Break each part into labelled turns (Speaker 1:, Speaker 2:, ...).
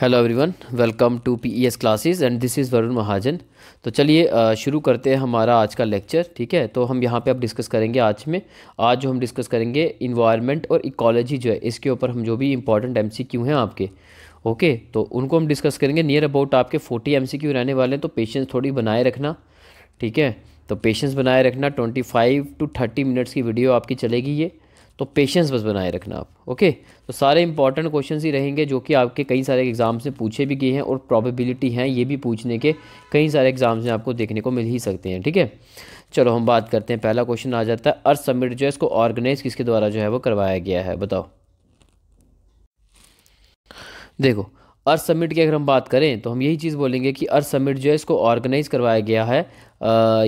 Speaker 1: hello everyone welcome to PES classes and this is Varun Mahajan तो चलिए शुरू करते हैं हमारा आज का लेक्चर ठीक है तो हम यहाँ पे अब डिस्कस करेंगे आज में आज जो हम डिस्कस करेंगे इन्वायरमेंट और इकोलॉजी जो है इसके ऊपर हम जो भी इंपॉर्टेंट एम हैं आपके ओके तो उनको हम डिस्कस करेंगे नियर अबाउट आपके फोर्टी एम रहने वाले हैं तो पेशेंस थोड़ी बनाए रखना ठीक है तो पेशेंस बनाए रखना twenty five to thirty minutes की वीडियो आपकी चलेगी ये तो पेशेंस बस बनाए रखना आप ओके तो सारे इंपॉर्टेंट क्वेश्चन ही रहेंगे जो कि आपके कई सारे एग्ज़ाम से पूछे भी गए हैं और प्रॉबिलिटी हैं ये भी पूछने के कई सारे एग्ज़ाम्स में आपको देखने को मिल ही सकते हैं ठीक है चलो हम बात करते हैं पहला क्वेश्चन आ जाता है अर्थ समिट जो है इसको ऑर्गेनाइज किसके द्वारा जो है वो करवाया गया है बताओ देखो अर्थ समिट की अगर हम बात करें तो हम यही चीज़ बोलेंगे कि अर्थ समिट जो है इसको ऑर्गेनाइज़ करवाया गया है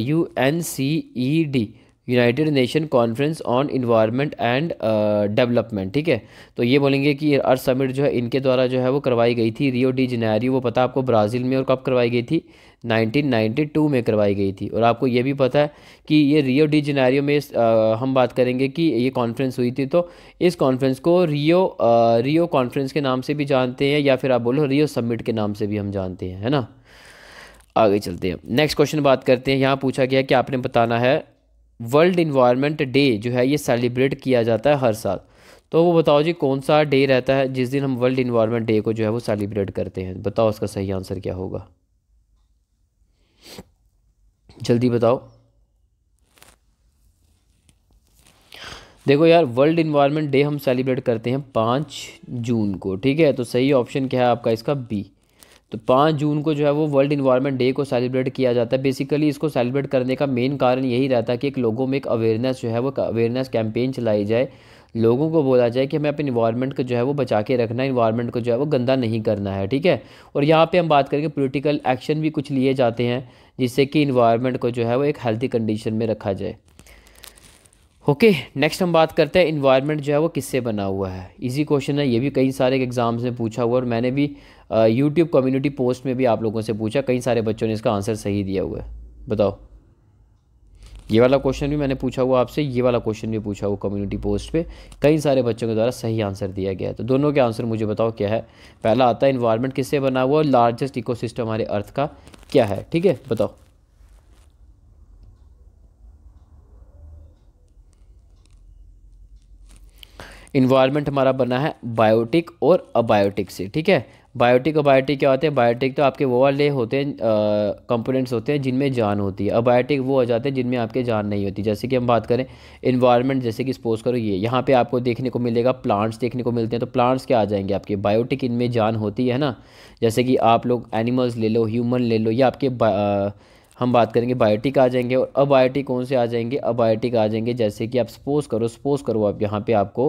Speaker 1: U N C E D United Nation Conference on Environment and Development ठीक है तो ये बोलेंगे कि अर्थ समिट जो है इनके द्वारा जो है वो करवाई गई थी रियो डी जनेरियो वो पता आपको ब्राज़ील में और कब करवाई गई थी 1992 में करवाई गई थी और आपको ये भी पता है कि ये रियो डी जनैरियो में आ, हम बात करेंगे कि ये कॉन्फ्रेंस हुई थी तो इस कॉन्फ्रेंस को रियो आ, रियो कॉन्फ्रेंस के नाम से भी जानते हैं या फिर आप बोलो रियो समिट के नाम से भी हम जानते हैं है ना आगे चलते हैं नेक्स्ट क्वेश्चन बात करते हैं यहाँ पूछा गया कि आपने बताना है वर्ल्ड इन्वायरमेंट डे जो है ये सेलिब्रेट किया जाता है हर साल तो वो बताओ जी कौन सा डे रहता है जिस दिन हम वर्ल्ड इन्वायरमेंट डे को जो है वो सेलिब्रेट करते हैं बताओ उसका सही आंसर क्या होगा जल्दी बताओ देखो यार वर्ल्ड इन्वायरमेंट डे हम सेलिब्रेट करते हैं पाँच जून को ठीक है तो सही ऑप्शन क्या है आपका इसका बी तो पाँच जून को जो है वो वर्ल्ड इन्वायरमेंट डे को सेलिब्रेट किया जाता है बेसिकली इसको सेलिब्रेट करने का मेन कारण यही रहता है कि एक लोगों में एक अवेयरनेस जो है वो अवेयरनेस कैंपेन चलाई जाए लोगों को बोला जाए कि हमें अपने इन्वायरमेंट को जो है वो बचा के रखना है इन्वायरमेंट को जो है वो गंदा नहीं करना है ठीक है और यहाँ पर हम बात करेंगे पोलिटिकल एक्शन भी कुछ लिए जाते हैं जिससे कि इन्वायरमेंट को जो है वो एक हेल्थी कंडीशन में रखा जाए ओके okay, नेक्स्ट हम बात करते हैं इन्वायरमेंट जो है वो किससे बना हुआ है इजी क्वेश्चन है ये भी कई सारे एग्जाम्स में पूछा हुआ और मैंने भी यूट्यूब कम्युनिटी पोस्ट में भी आप लोगों से पूछा कई सारे बच्चों ने इसका आंसर सही दिया हुआ है बताओ ये वाला क्वेश्चन भी मैंने पूछा हुआ आपसे ये वाला क्वेश्चन भी पूछा हुआ कम्युनिटी पोस्ट पे कई सारे बच्चों के द्वारा सही आंसर दिया गया है तो दोनों के आंसर मुझे बताओ क्या है पहला आता है इन्वायरमेंट किससे बना हुआ लार्जेस्ट इकोसिस्टम हमारे अर्थ का क्या है ठीक है बताओ इन्वायरमेंट हमारा बना है बायोटिक और अबायोटिक से ठीक है बायोटिक और बायोटिक क्या होते हैं बायोटिक तो आपके वो वाले होते हैं कंपोनेंट्स होते हैं जिनमें जान होती है अबायोटिक वो हो जाते हैं जिनमें आपके जान नहीं होती जैसे कि हम बात करें इन्वायरमेंट जैसे कि सपोज करो ये यहाँ पे आपको देखने को मिलेगा प्लांट्स देखने को मिलते हैं तो प्लांट्स क्या आ जाएंगे आपके बायोटिक इनमें जान होती है ना जैसे कि आप लोग एनिमल्स ले लो ह्यूमन ले लो या आपके हम बात करेंगे बायोटिक आ जाएंगे और अबायोटिक कौन से आ जाएंगे अबायोटिक आ जाएंगे जैसे कि आप सपोज़ करो सपोज़ करो आप यहाँ पर आपको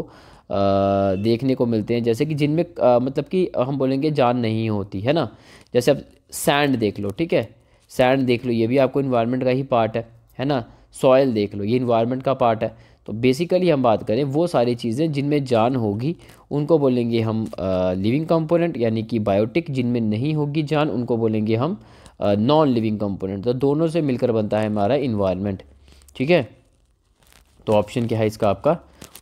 Speaker 1: देखने को मिलते हैं जैसे कि जिनमें मतलब कि हम बोलेंगे जान नहीं होती है ना जैसे आप सैंड देख लो ठीक है सैंड देख लो ये भी आपको इन्वायरमेंट का ही पार्ट है है ना सॉयल देख लो ये इन्वायरमेंट का पार्ट है तो बेसिकली हम बात करें वो सारी चीज़ें जिनमें जान होगी उनको बोलेंगे हम लिविंग कंपोनेंट यानी कि बायोटिक जिनमें नहीं होगी जान उनको बोलेंगे हम नॉन लिविंग कंपोनेंट तो दोनों से मिलकर बनता है हमारा इन्वायरमेंट ठीक है तो ऑप्शन क्या है इसका आपका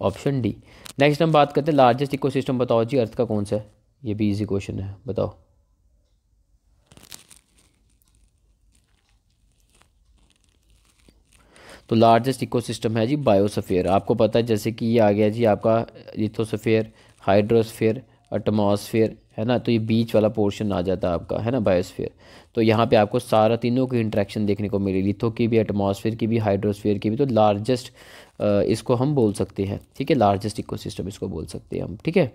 Speaker 1: ऑप्शन डी नेक्स्ट हम बात करते हैं लार्जेस्ट सिस्टम बताओ जी अर्थ का कौन सा है ये भी इजी क्वेश्चन है बताओ तो लार्जेस्ट इकोसिस्टम है जी बायोसफेयर आपको पता है जैसे कि ये आ गया जी आपका लिथोसफेयर हाइड्रोसफेयर एटमॉस्फेयर है ना तो ये बीच वाला पोर्शन आ जाता है आपका है ना बायोस्फीयर तो यहाँ पे आपको सारा तीनों की इंट्रैक्शन देखने को मिली लिथो की भी एटमॉस्फेयर की भी हाइड्रोस्फीयर की भी तो लार्जेस्ट इसको हम बोल सकते हैं ठीक है लार्जेस्ट इकोसिस्टम इसको बोल सकते हैं हम ठीक है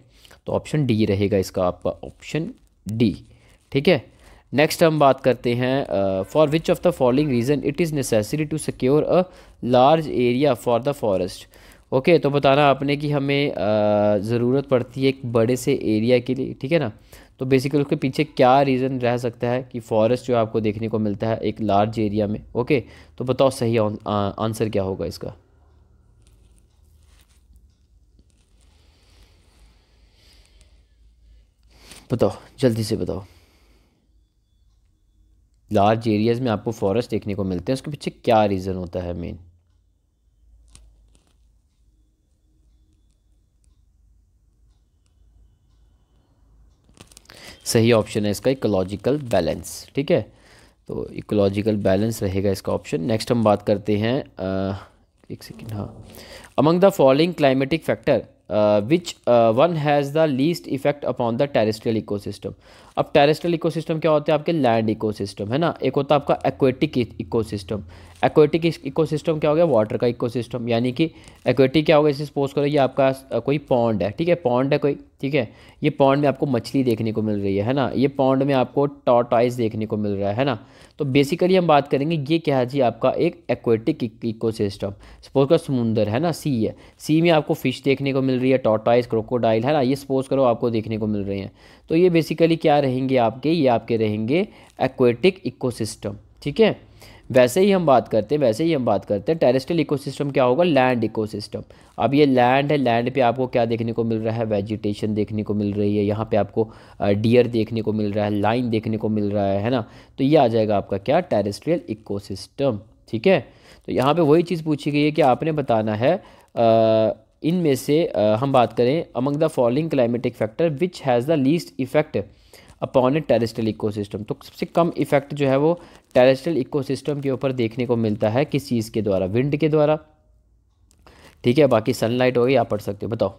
Speaker 1: तो ऑप्शन डी रहेगा इसका आपका ऑप्शन डी ठीक है नेक्स्ट हम बात करते हैं for which of the following reason it is necessary to secure a large area for the forest okay तो बताना आपने कि हमें ज़रूरत पड़ती है एक बड़े से एरिया के लिए ठीक है ना तो बेसिकली उसके पीछे क्या रीज़न रह सकता है कि फॉरेस्ट जो आपको देखने को मिलता है एक लार्ज एरिया में ओके तो बताओ सही आंसर क्या होगा इसका बताओ जल्दी से बताओ लार्ज एरियाज़ में आपको फॉरेस्ट देखने को मिलते हैं उसके पीछे क्या रीज़न होता है मेन सही ऑप्शन है इसका इकोलॉजिकल बैलेंस ठीक है तो इकोलॉजिकल बैलेंस रहेगा इसका ऑप्शन नेक्स्ट हम बात करते हैं आ, एक सेकेंड हाँ among the following climatic factor which one has the least effect upon the terrestrial ecosystem अब टेरेस्ट्रल इकोसिस्टम क्या होता है आपके लैंड इकोसिस्टम है ना एक होता है आपका एक्वेटिक इकोसिस्टम एक्वेटिक इकोसिस्टम क्या हो गया वाटर का इकोसिस्टम यानी कि एक्वेटिक क्या होगा इसे सपोज करो ये आपका कोई पॉन्ड है ठीक है पॉन्ड है कोई ठीक है ये पॉन्ड में आपको मछली देखने को मिल रही है है ना ये पॉन्ड में आपको टॉटाइज देखने को मिल रहा है है ना तो बेसिकली हम बात करेंगे ये क्या है जी आपका एक एक्वेटिक इको सिस्टम सपोज करो समुंदर है ना सी है सी में आपको फिश देखने को मिल रही है टॉटॉइस क्रोकोडाइल है ना ये सपोज करो आपको देखने को मिल रही है तो ये बेसिकली क्या रहेंगे आपके ये आपके रहेंगे एक्वेटिक इकोसिस्टम ठीक है वैसे ही हम बात करते हैं वैसे ही हम बात करते हैं टेरेस्ट्रियल इकोसिस्टम क्या होगा लैंड इकोसिस्टम अब ये लैंड है लैंड पे आपको क्या देखने को मिल रहा है वेजिटेशन देखने को मिल रही है यहाँ पे आपको डियर देखने को मिल रहा है लाइन देखने को मिल रहा है है ना तो ये आ जाएगा आपका क्या टेरेस्ट्रियल इकोसिस्टम ठीक है तो यहाँ पर वही चीज़ पूछी गई है कि आपने बताना है इनमें से हम बात करें among the following climatic factor which has the least effect upon a terrestrial ecosystem तो सबसे कम इफेक्ट जो है वो टेरेस्ट्रल इकोसिस्टम के ऊपर देखने को मिलता है किस चीज़ के द्वारा विंड के द्वारा ठीक है बाकी सनलाइट हो गई आप पढ़ सकते हो बताओ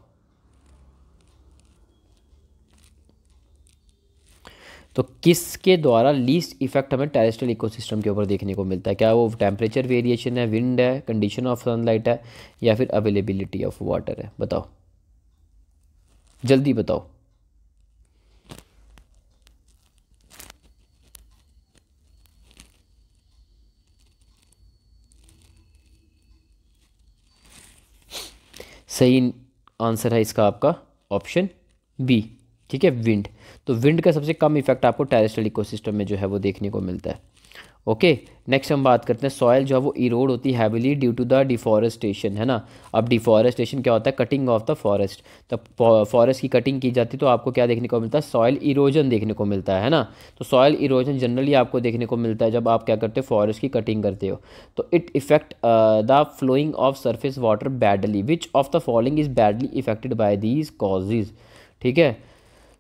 Speaker 1: तो किसके द्वारा लीस्ट इफेक्ट हमें टेरेस्ट्रियल इकोसिस्टम के ऊपर देखने को मिलता है क्या वो टेम्परेचर वेरिएशन है विंड है कंडीशन ऑफ सनलाइट है या फिर अवेलेबिलिटी ऑफ वाटर है बताओ जल्दी बताओ सही आंसर है इसका आपका ऑप्शन बी ठीक है विंड तो विंड का सबसे कम इफेक्ट आपको टेरेस्ट्रल इकोसिस्टम में जो है वो देखने को मिलता है ओके नेक्स्ट हम बात करते हैं सॉयल जो है वो इरोड होती है heavily due to the deforestation है ना अब डिफॉरेस्टेशन क्या होता है कटिंग ऑफ द फॉरेस्ट तो फॉरेस्ट की कटिंग की जाती है तो आपको क्या देखने को मिलता है सॉयल इरोजन देखने को मिलता है ना तो सॉयल इरोजन जनरली आपको देखने को मिलता है जब आप क्या करते हो फॉरेस्ट की कटिंग करते हो तो it effect the flowing of surface water badly which of the following is badly effected by these causes ठीक है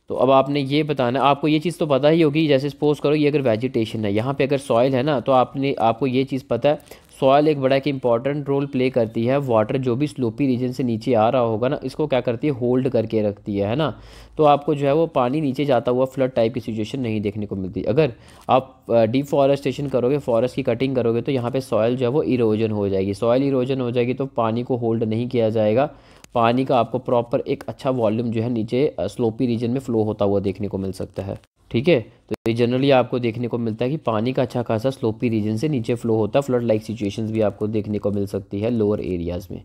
Speaker 1: तो अब आपने ये बताना आपको ये चीज़ तो पता ही होगी जैसे सपोज़ करो ये अगर वेजिटेशन है यहाँ पे अगर सॉइल है ना तो आपने आपको ये चीज़ पता है सॉइल एक बड़ा एक इंपॉर्टेंट रोल प्ले करती है वाटर जो भी स्लोपी रीजन से नीचे आ रहा होगा ना इसको क्या करती है होल्ड करके रखती है है ना तो आपको जो है वो पानी नीचे जाता हुआ फ्लड टाइप की सिचुएशन नहीं देखने को मिलती अगर आप डिफॉरेस्टेशन करोगे फॉरेस्ट की कटिंग करोगे तो यहाँ पर सॉयल जो है वो इरोजन हो जाएगी सॉयल इरोजन हो जाएगी तो पानी को होल्ड नहीं किया जाएगा पानी का आपको प्रॉपर एक अच्छा वॉल्यूम जो है नीचे स्लोपी रीजन में फ्लो होता हुआ देखने को मिल सकता है ठीक है तो ये जनरली आपको देखने को मिलता है कि पानी का अच्छा खासा स्लोपी रीजन से नीचे फ्लो होता है फ्लड लाइक सिचुएशंस भी आपको देखने को मिल सकती है लोअर एरियाज़ में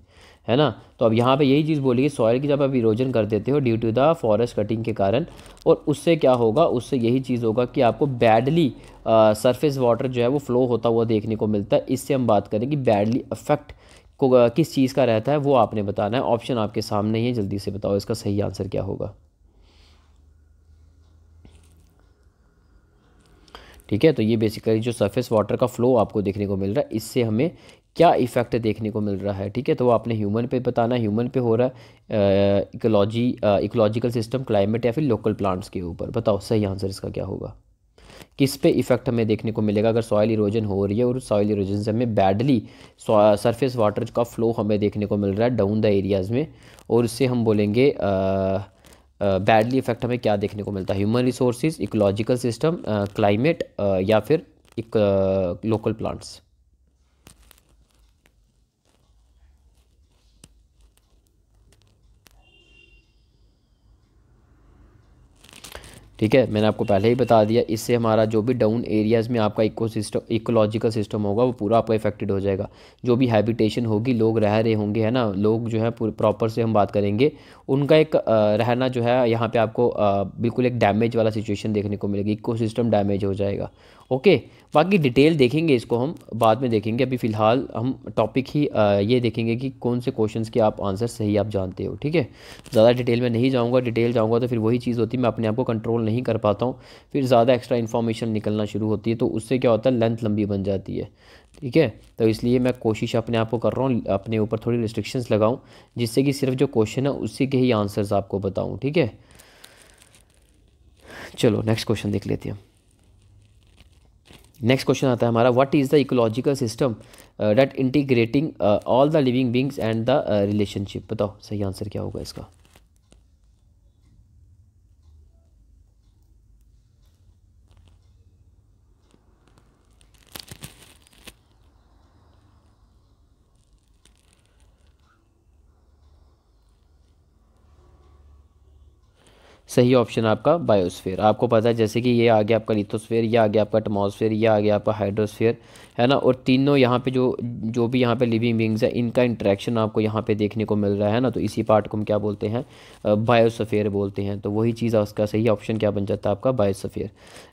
Speaker 1: है ना तो अब यहाँ पे यही चीज़ बोली कि सॉयल की जब आप इरोजन कर देते हो due to the forest cutting के कारण और उससे क्या होगा उससे यही चीज़ होगा कि आपको बैडली सरफेस वाटर जो है वो फ्लो होता हुआ देखने को मिलता है इससे हम बात करें कि बैडली अफेक्ट को किस चीज़ का रहता है वो आपने बताना है ऑप्शन आपके सामने ही है जल्दी से बताओ इसका सही आंसर क्या होगा ठीक है तो ये बेसिकली जो सरफेस वाटर का फ्लो आपको देखने को मिल रहा है इससे हमें क्या इफ़ेक्ट देखने को मिल रहा है ठीक है तो वो आपने ह्यूमन पे बताना ह्यूमन पे हो रहा है इकोलॉजी इकोलॉजिकल सिस्टम क्लाइमेट या फिर लोकल प्लांट्स के ऊपर बताओ सही आंसर इसका क्या होगा किस पे इफ़ेक्ट हमें देखने को मिलेगा अगर सॉयल इरोजन हो रही है और सॉयल इरोजन से हमें बैडली सरफेस वाटर का फ़्लो हमें देखने को मिल रहा है डाउन द एरियाज़ में और उससे हम बोलेंगे बैडली uh, इफ़ेक्ट uh, हमें क्या देखने को मिलता है human resources ecological system climate या फिर एक लोकल uh, प्लांट्स ठीक है मैंने आपको पहले ही बता दिया इससे हमारा जो भी डाउन एरियाज़ में आपका इको सिस्टम इकोलॉजिकल सिस्टम होगा वो पूरा आपका इफेक्टेड हो जाएगा जो भी हैबिटेशन होगी लोग रह रहे होंगे है ना लोग जो है प्रॉपर से हम बात करेंगे उनका एक रहना जो है यहाँ पे आपको बिल्कुल एक डैमेज वाला सिचुएशन देखने को मिलेगी इको डैमेज हो जाएगा ओके बाकी डिटेल देखेंगे इसको हम बाद में देखेंगे अभी फ़िलहाल हम टॉपिक ही ये देखेंगे कि कौन से क्वेश्चंस के आप आंसर सही आप जानते हो ठीक है ज़्यादा डिटेल में नहीं जाऊँगा डिटेल जाऊँगा तो फिर वही चीज़ होती है मैं अपने आप को कंट्रोल नहीं कर पाता हूँ फिर ज़्यादा एक्स्ट्रा इन्फॉर्मेशन निकलना शुरू होती है तो उससे क्या होता है लेंथ लंबी बन जाती है ठीक है तो इसलिए मैं कोशिश अपने आप को कर रहा हूँ अपने ऊपर थोड़ी रिस्ट्रिक्शंस लगाऊँ जिससे कि सिर्फ जो क्वेश्चन है उसी के ही आंसर्स आपको बताऊँ ठीक है चलो नेक्स्ट क्वेश्चन देख लेते हैं नेक्स्ट क्वेश्चन आता है हमारा what is the ecological system that integrating all the living beings and the relationship बताओ सही आंसर क्या होगा इसका सही ऑप्शन आपका बायोस्फीयर आपको पता है जैसे कि ये आ गया आपका लिथोस्फीयर ये आ गया आपका एटमोसफेयर ये आ गया आपका हाइड्रोस्फेयर है ना और तीनों यहाँ पे जो जो भी यहाँ पे लिविंग बींग्स हैं इनका इंट्रैक्शन आपको यहाँ पे देखने को मिल रहा है ना तो इसी पार्ट को हम क्या बोलते हैं बायोसफेयर बोलते हैं तो वही चीज़ उसका सही ऑप्शन क्या बन जाता है आपका बायोसफेयर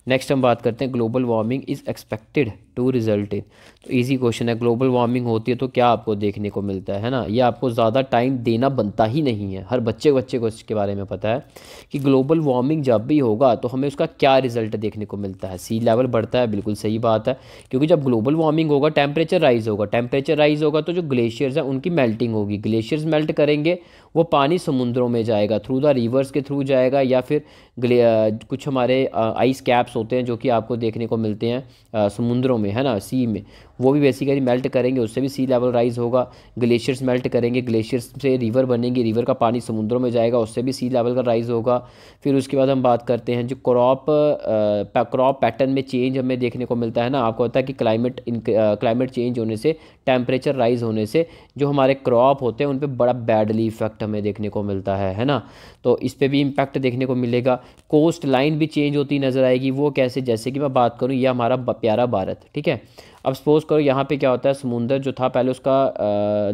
Speaker 1: नेक्स्ट हम बात करते हैं global warming is expected to result in तो ईजी क्वेश्चन है ग्लोबल वार्मिंग होती है तो क्या आपको देखने को मिलता है ना ये आपको ज़्यादा टाइम देना बनता ही नहीं है हर बच्चे बच्चे को इसके बारे में पता है कि ग्लोबल वार्मिंग जब भी होगा तो हमें उसका क्या रिजल्ट देखने को मिलता है सी लेवल बढ़ता है बिल्कुल सही बात है क्योंकि जब ग्लोबल ग्लोबल वार्मिंग होगा टेम्परेचर राइज होगा टेम्परेचर राइज होगा तो जो ग्लेशियर्स हैं उनकी मेल्टिंग होगी ग्लेशियर्स मेल्ट करेंगे वो पानी समुद्रों में जाएगा थ्रू द रिवर्स के थ्रू जाएगा या फिर कुछ हमारे आइस कैप्स होते हैं जो कि आपको देखने को मिलते हैं समुद्रों में है ना सी में वो भी बेसिकली मेल्ट करेंगे उससे भी सी लेवल राइज़ होगा ग्लेशियर्स मेल्ट करेंगे ग्लेशियर्स से रिवर बनेंगे रिवर का पानी समुद्रों में जाएगा उससे भी सी लेवल का राइज़ होगा फिर उसके बाद हम बात करते हैं जो क्रॉप क्रॉप पैटर्न में चेंज हमें देखने को मिलता है ना आपको पता है कि क्लाइमेट क्लाइमेट चेंज होने से टेम्परेचर राइज़ होने से जो हमारे क्रॉप होते हैं उन पर बड़ा बैडली इफ़ेक्ट हमें देखने को मिलता है है ना तो इस पर भी इम्पैक्ट देखने को मिलेगा कोस्ट लाइन भी चेंज होती नज़र आएगी वो कैसे जैसे कि मैं बात करूँ यह हमारा प्यारा भारत ठीक है अब सपोज़ करो यहाँ पे क्या होता है समुंदर जो था पहले उसका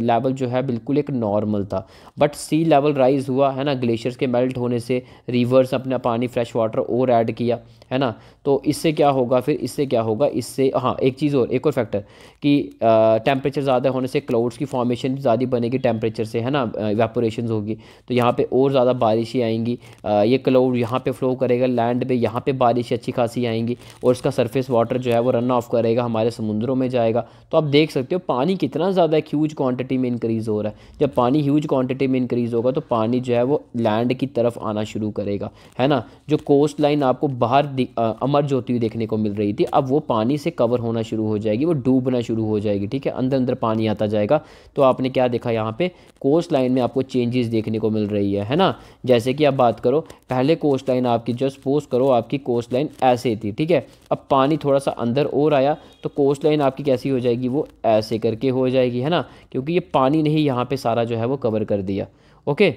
Speaker 1: लेवल जो है बिल्कुल एक नॉर्मल था बट सी लेवल राइज़ हुआ है ना ग्लेशियर्स के मेल्ट होने से रिवर्स अपना पानी फ्रेश वाटर और ऐड किया है ना तो इससे क्या होगा फिर इससे क्या होगा इससे हाँ एक चीज़ और एक और फैक्टर कि टेम्परेचर ज़्यादा होने से क्लाउड्स की फॉर्मेशन ज़्यादा बनेगी टेम्परेचर से है ना वेपोरेशन होगी तो यहाँ पर और ज़्यादा ही आएंगी आ, ये क्लाउड यहाँ पर फ्लो करेगा लैंड पर यहाँ पर बारिश अच्छी खासी आएंगी और इसका सरफेस वाटर जो है वो रन ऑफ करेगा हमारे समुद्र समुद्रों में जाएगा तो आप देख सकते हो पानी कितना ज़्यादा एक ह्यूज क्वांटिटी में इंक्रीज़ हो रहा है जब पानी ह्यूज क्वांटिटी में इंक्रीज़ होगा तो पानी जो है वो लैंड की तरफ आना शुरू करेगा है ना जो कोस्ट लाइन आपको बाहर अमर्ज होती हुई देखने को मिल रही थी अब वो पानी से कवर होना शुरू हो जाएगी वो डूबना शुरू हो जाएगी ठीक है अंदर अंदर पानी आता जाएगा तो आपने क्या देखा यहाँ पे कोस्ट लाइन में आपको चेंजेस देखने को मिल रही है है ना जैसे कि आप बात करो पहले कोस्ट लाइन आपकी जस्ट पोस्ट करो आपकी कोस्ट लाइन ऐसे थी ठीक है अब पानी थोड़ा सा अंदर और आया तो कोस्ट लाइन आपकी कैसी हो जाएगी वो ऐसे करके हो जाएगी है ना क्योंकि ये पानी ने ही यहाँ पर सारा जो है वो कवर कर दिया ओके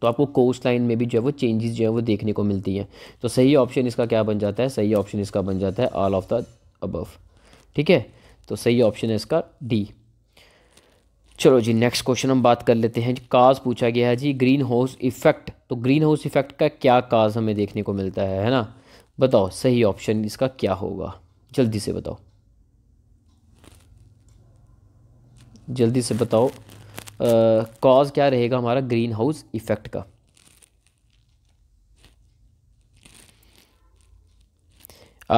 Speaker 1: तो आपको कोस्ट लाइन में भी जो है वो चेंजेस जो है वो देखने को मिलती हैं तो सही ऑप्शन इसका क्या बन जाता है सही ऑप्शन इसका बन जाता है ऑल ऑफ द अबव ठीक है तो सही ऑप्शन है इसका डी चलो जी नेक्स्ट क्वेश्चन हम बात कर लेते हैं काज पूछा गया है जी ग्रीन हाउस इफेक्ट तो ग्रीन हाउस इफेक्ट का क्या काज हमें देखने को मिलता है है ना बताओ सही ऑप्शन इसका क्या होगा जल्दी से बताओ जल्दी से बताओ कॉज क्या रहेगा हमारा ग्रीन हाउस इफेक्ट का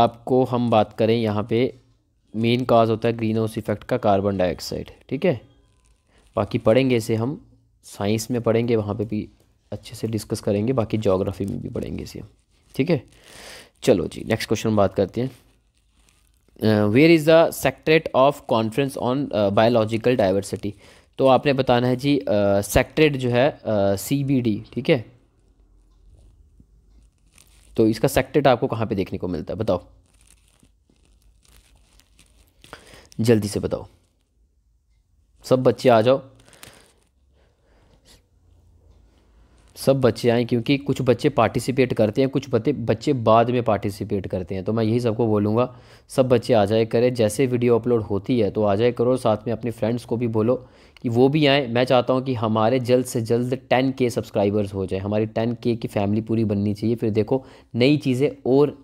Speaker 1: आपको हम बात करें यहाँ पे मेन काज होता है ग्रीन हाउस इफेक्ट का कार्बन डाइऑक्साइड ठीक है बाकी पढ़ेंगे इसे हम साइंस में पढ़ेंगे वहाँ पे भी अच्छे से डिस्कस करेंगे बाकी जोग्राफ़ी में भी पढ़ेंगे इसे ठीक है चलो जी नेक्स्ट क्वेश्चन बात करते हैं where is the secretariat of conference on biological diversity तो आपने बताना है जी सेक्ट्रेट uh, जो है सी बी डी ठीक है तो इसका सेक्ट्रेट आपको कहाँ पे देखने को मिलता है बताओ जल्दी से बताओ सब बच्चे आ जाओ सब बच्चे आएँ क्योंकि कुछ बच्चे पार्टिसिपेट करते हैं कुछ बच्चे बच्चे बाद में पार्टिसिपेट करते हैं तो मैं यही सबको बोलूँगा सब बच्चे आ जाए करें जैसे वीडियो अपलोड होती है तो आ जाए करो साथ में अपने फ्रेंड्स को भी बोलो कि वो भी आएँ मैं चाहता हूँ कि हमारे जल्द से जल्द टेन के सब्सक्राइबर्स हो जाए हमारी टेन के की फैमिली पूरी बननी चाहिए फिर देखो नई चीज़ें और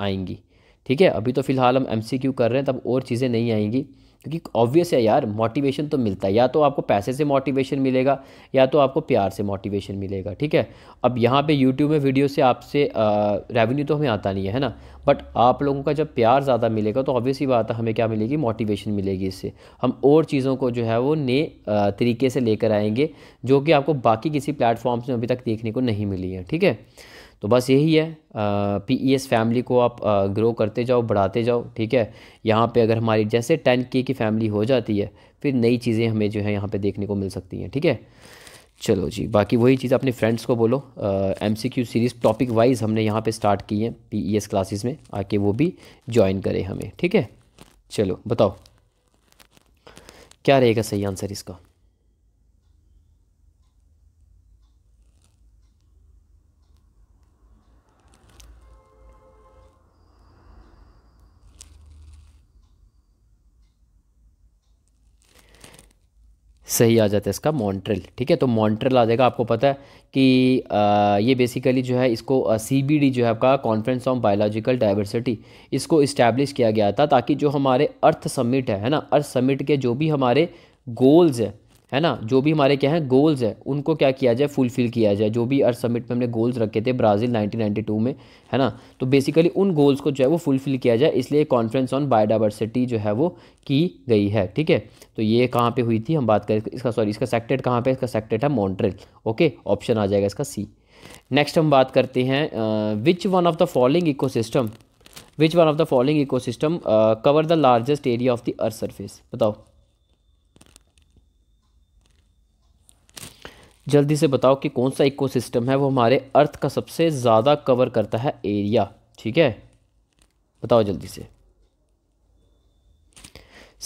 Speaker 1: आएंगी ठीक है अभी तो फ़िलहाल हम एम कर रहे हैं तब और चीज़ें नहीं आएंगी क्योंकि ऑब्वियस है यार मोटिवेशन तो मिलता है या तो आपको पैसे से मोटिवेशन मिलेगा या तो आपको प्यार से मोटिवेशन मिलेगा ठीक है अब यहाँ पे यूट्यूब में वीडियो से आपसे रेवेन्यू तो हमें आता नहीं है ना बट आप लोगों का जब प्यार ज़्यादा मिलेगा तो ही बात है हमें क्या मिलेगी मोटिवेशन मिलेगी इससे हम और चीज़ों को जो है वो नए तरीके से लेकर आएंगे जो कि आपको बाकी किसी प्लेटफॉर्म्स में अभी तक देखने को नहीं मिली है ठीक है तो बस यही है पी ई एस फैमिली को आप ग्रो करते जाओ बढ़ाते जाओ ठीक है यहाँ पे अगर हमारी जैसे टेन के की फैमिली हो जाती है फिर नई चीज़ें हमें जो है यहाँ पे देखने को मिल सकती हैं ठीक है चलो जी बाकी वही चीज़ अपने फ्रेंड्स को बोलो M C Q series topic wise हमने यहाँ पे स्टार्ट की है पी ई एस क्लासेस में आके वो भी ज्वाइन करें हमें ठीक है चलो बताओ क्या रहेगा सही आंसर इसका सही आ जाता है इसका मॉन्ट्रेल ठीक है तो मॉन्ट्रेल आ जाएगा आपको पता है कि आ, ये बेसिकली जो है इसको सी बी डी जो है आपका कॉन्फ्रेंस ऑन बायोलॉजिकल डाइवर्सिटी इसको इस्टेब्लिश किया गया था ताकि जो हमारे अर्थ समिट है है ना अर्थ समिट के जो भी हमारे गोल्स हैं है ना जो भी हमारे क्या है गोल्स है उनको क्या किया जाए फुलफ़िल किया जाए जो भी अर्थ समिट में हमने गोल्स रखे थे ब्राज़ील 1992 में है ना तो बेसिकली उन गोल्स को जो है वो फुलफ़िल किया जाए इसलिए कॉन्फ्रेंस ऑन बायोडावर्सिटी जो है वो की गई है ठीक है तो ये कहाँ पर हुई थी हम बात करें इसका सॉरी इसका सेक्टेड कहाँ पर इसका सेक्टेड है मॉन्ट्रेल ओके ऑप्शन आ जाएगा इसका सी नेक्स्ट हम बात करते हैं which one of the following eco system which one of the following system cover the largest area of the earth surface बताओ जल्दी से बताओ कि कौन सा इकोसिस्टम है वो हमारे अर्थ का सबसे ज़्यादा कवर करता है एरिया ठीक है बताओ जल्दी से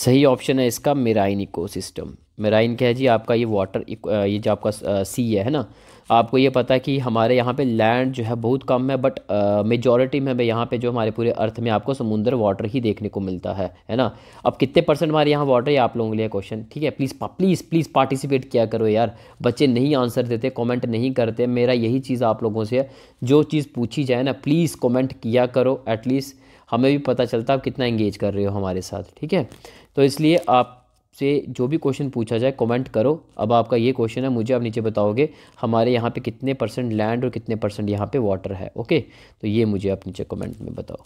Speaker 1: सही ऑप्शन है इसका मेराइन इकोसिस्टम मेराइन क्या है जी आपका ये वाटर ये जो आपका सी है ना आपको ये पता है कि हमारे यहाँ पे लैंड जो है बहुत कम है बट मेजॉरिटी में यहाँ पे जो हमारे पूरे अर्थ में आपको समुंदर वाटर ही देखने को मिलता है है ना अब कितने परसेंट हमारे यहाँ वाटर है आप लोगों के लिए क्वेश्चन ठीक है प्लीज़ प्लीज़ प्लीज़ पार्टिसिपेट किया करो यार बच्चे नहीं आंसर देते कॉमेंट नहीं करते मेरा यही चीज़ आप लोगों से है जो चीज़ पूछी जाए ना प्लीज़ कॉमेंट किया करो एटलीस्ट हमें भी पता चलता आप कितना इंगेज कर रहे हो हमारे साथ ठीक है तो इसलिए आप से जो भी क्वेश्चन पूछा जाए कमेंट करो अब आपका ये क्वेश्चन है मुझे आप नीचे बताओगे हमारे यहाँ पे कितने परसेंट लैंड और कितने परसेंट यहाँ पे वाटर है ओके तो ये मुझे आप नीचे कमेंट में बताओ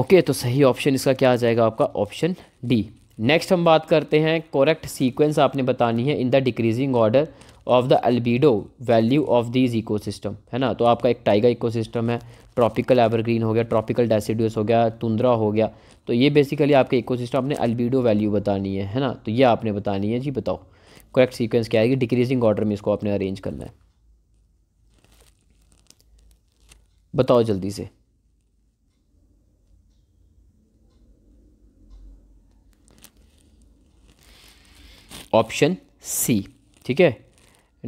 Speaker 1: ओके तो सही ऑप्शन इसका क्या आ जाएगा आपका ऑप्शन डी नेक्स्ट हम बात करते हैं कोरेक्ट सीक्वेंस आपने बतानी है in the decreasing order of the albedo value of these eco है ना तो आपका एक टाइगर इको है ट्रॉपिकल एवरग्रीन हो गया ट्रॉपिकल डेसिड्यूस हो गया तुंद्रा हो गया तो ये बेसिकली आपके सिस्टम आपने अल्बीडो वैल्यू बतानी है है ना तो ये आपने बतानी है जी बताओ करेक्ट सीक्वेंस क्या है डिक्रीजिंग ऑर्डर में इसको आपने अरेंज करना है बताओ जल्दी से ऑप्शन सी ठीक है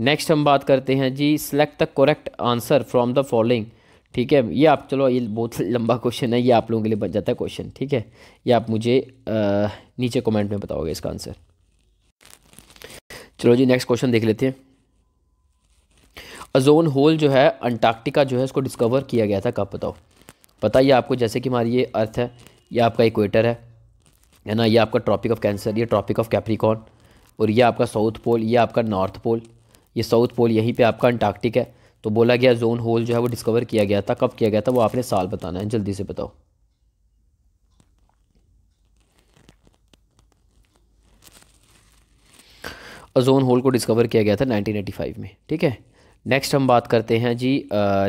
Speaker 1: नेक्स्ट हम बात करते हैं जी select the correct answer from the following ठीक है ये आप चलो ये बहुत लंबा क्वेश्चन है ये आप लोगों के लिए बच जाता है क्वेश्चन ठीक है ये आप मुझे आ, नीचे कमेंट में बताओगे इसका आंसर चलो जी नेक्स्ट क्वेश्चन देख लेते हैं अजोन होल जो है अंटार्कटिका जो है उसको डिस्कवर किया गया था कब बताओ पता ही आपको जैसे कि हमारी ये अर्थ है ये आपका इक्वेटर है है ना ये आपका ट्रॉपिक ऑफ कैंसर ये ट्रॉपिक ऑफ कैप्रिकॉन और ये आपका साउथ पोल ये आपका नॉर्थ पोल ये साउथ पोल यहीं पे आपका अंटार्कटिक है तो बोला गया जोन होल जो है वो डिस्कवर किया गया था कब किया गया था वो आपने साल बताना है जल्दी से बताओ अजोन होल को डिस्कवर किया गया था 1985 में ठीक है नेक्स्ट हम बात करते हैं जी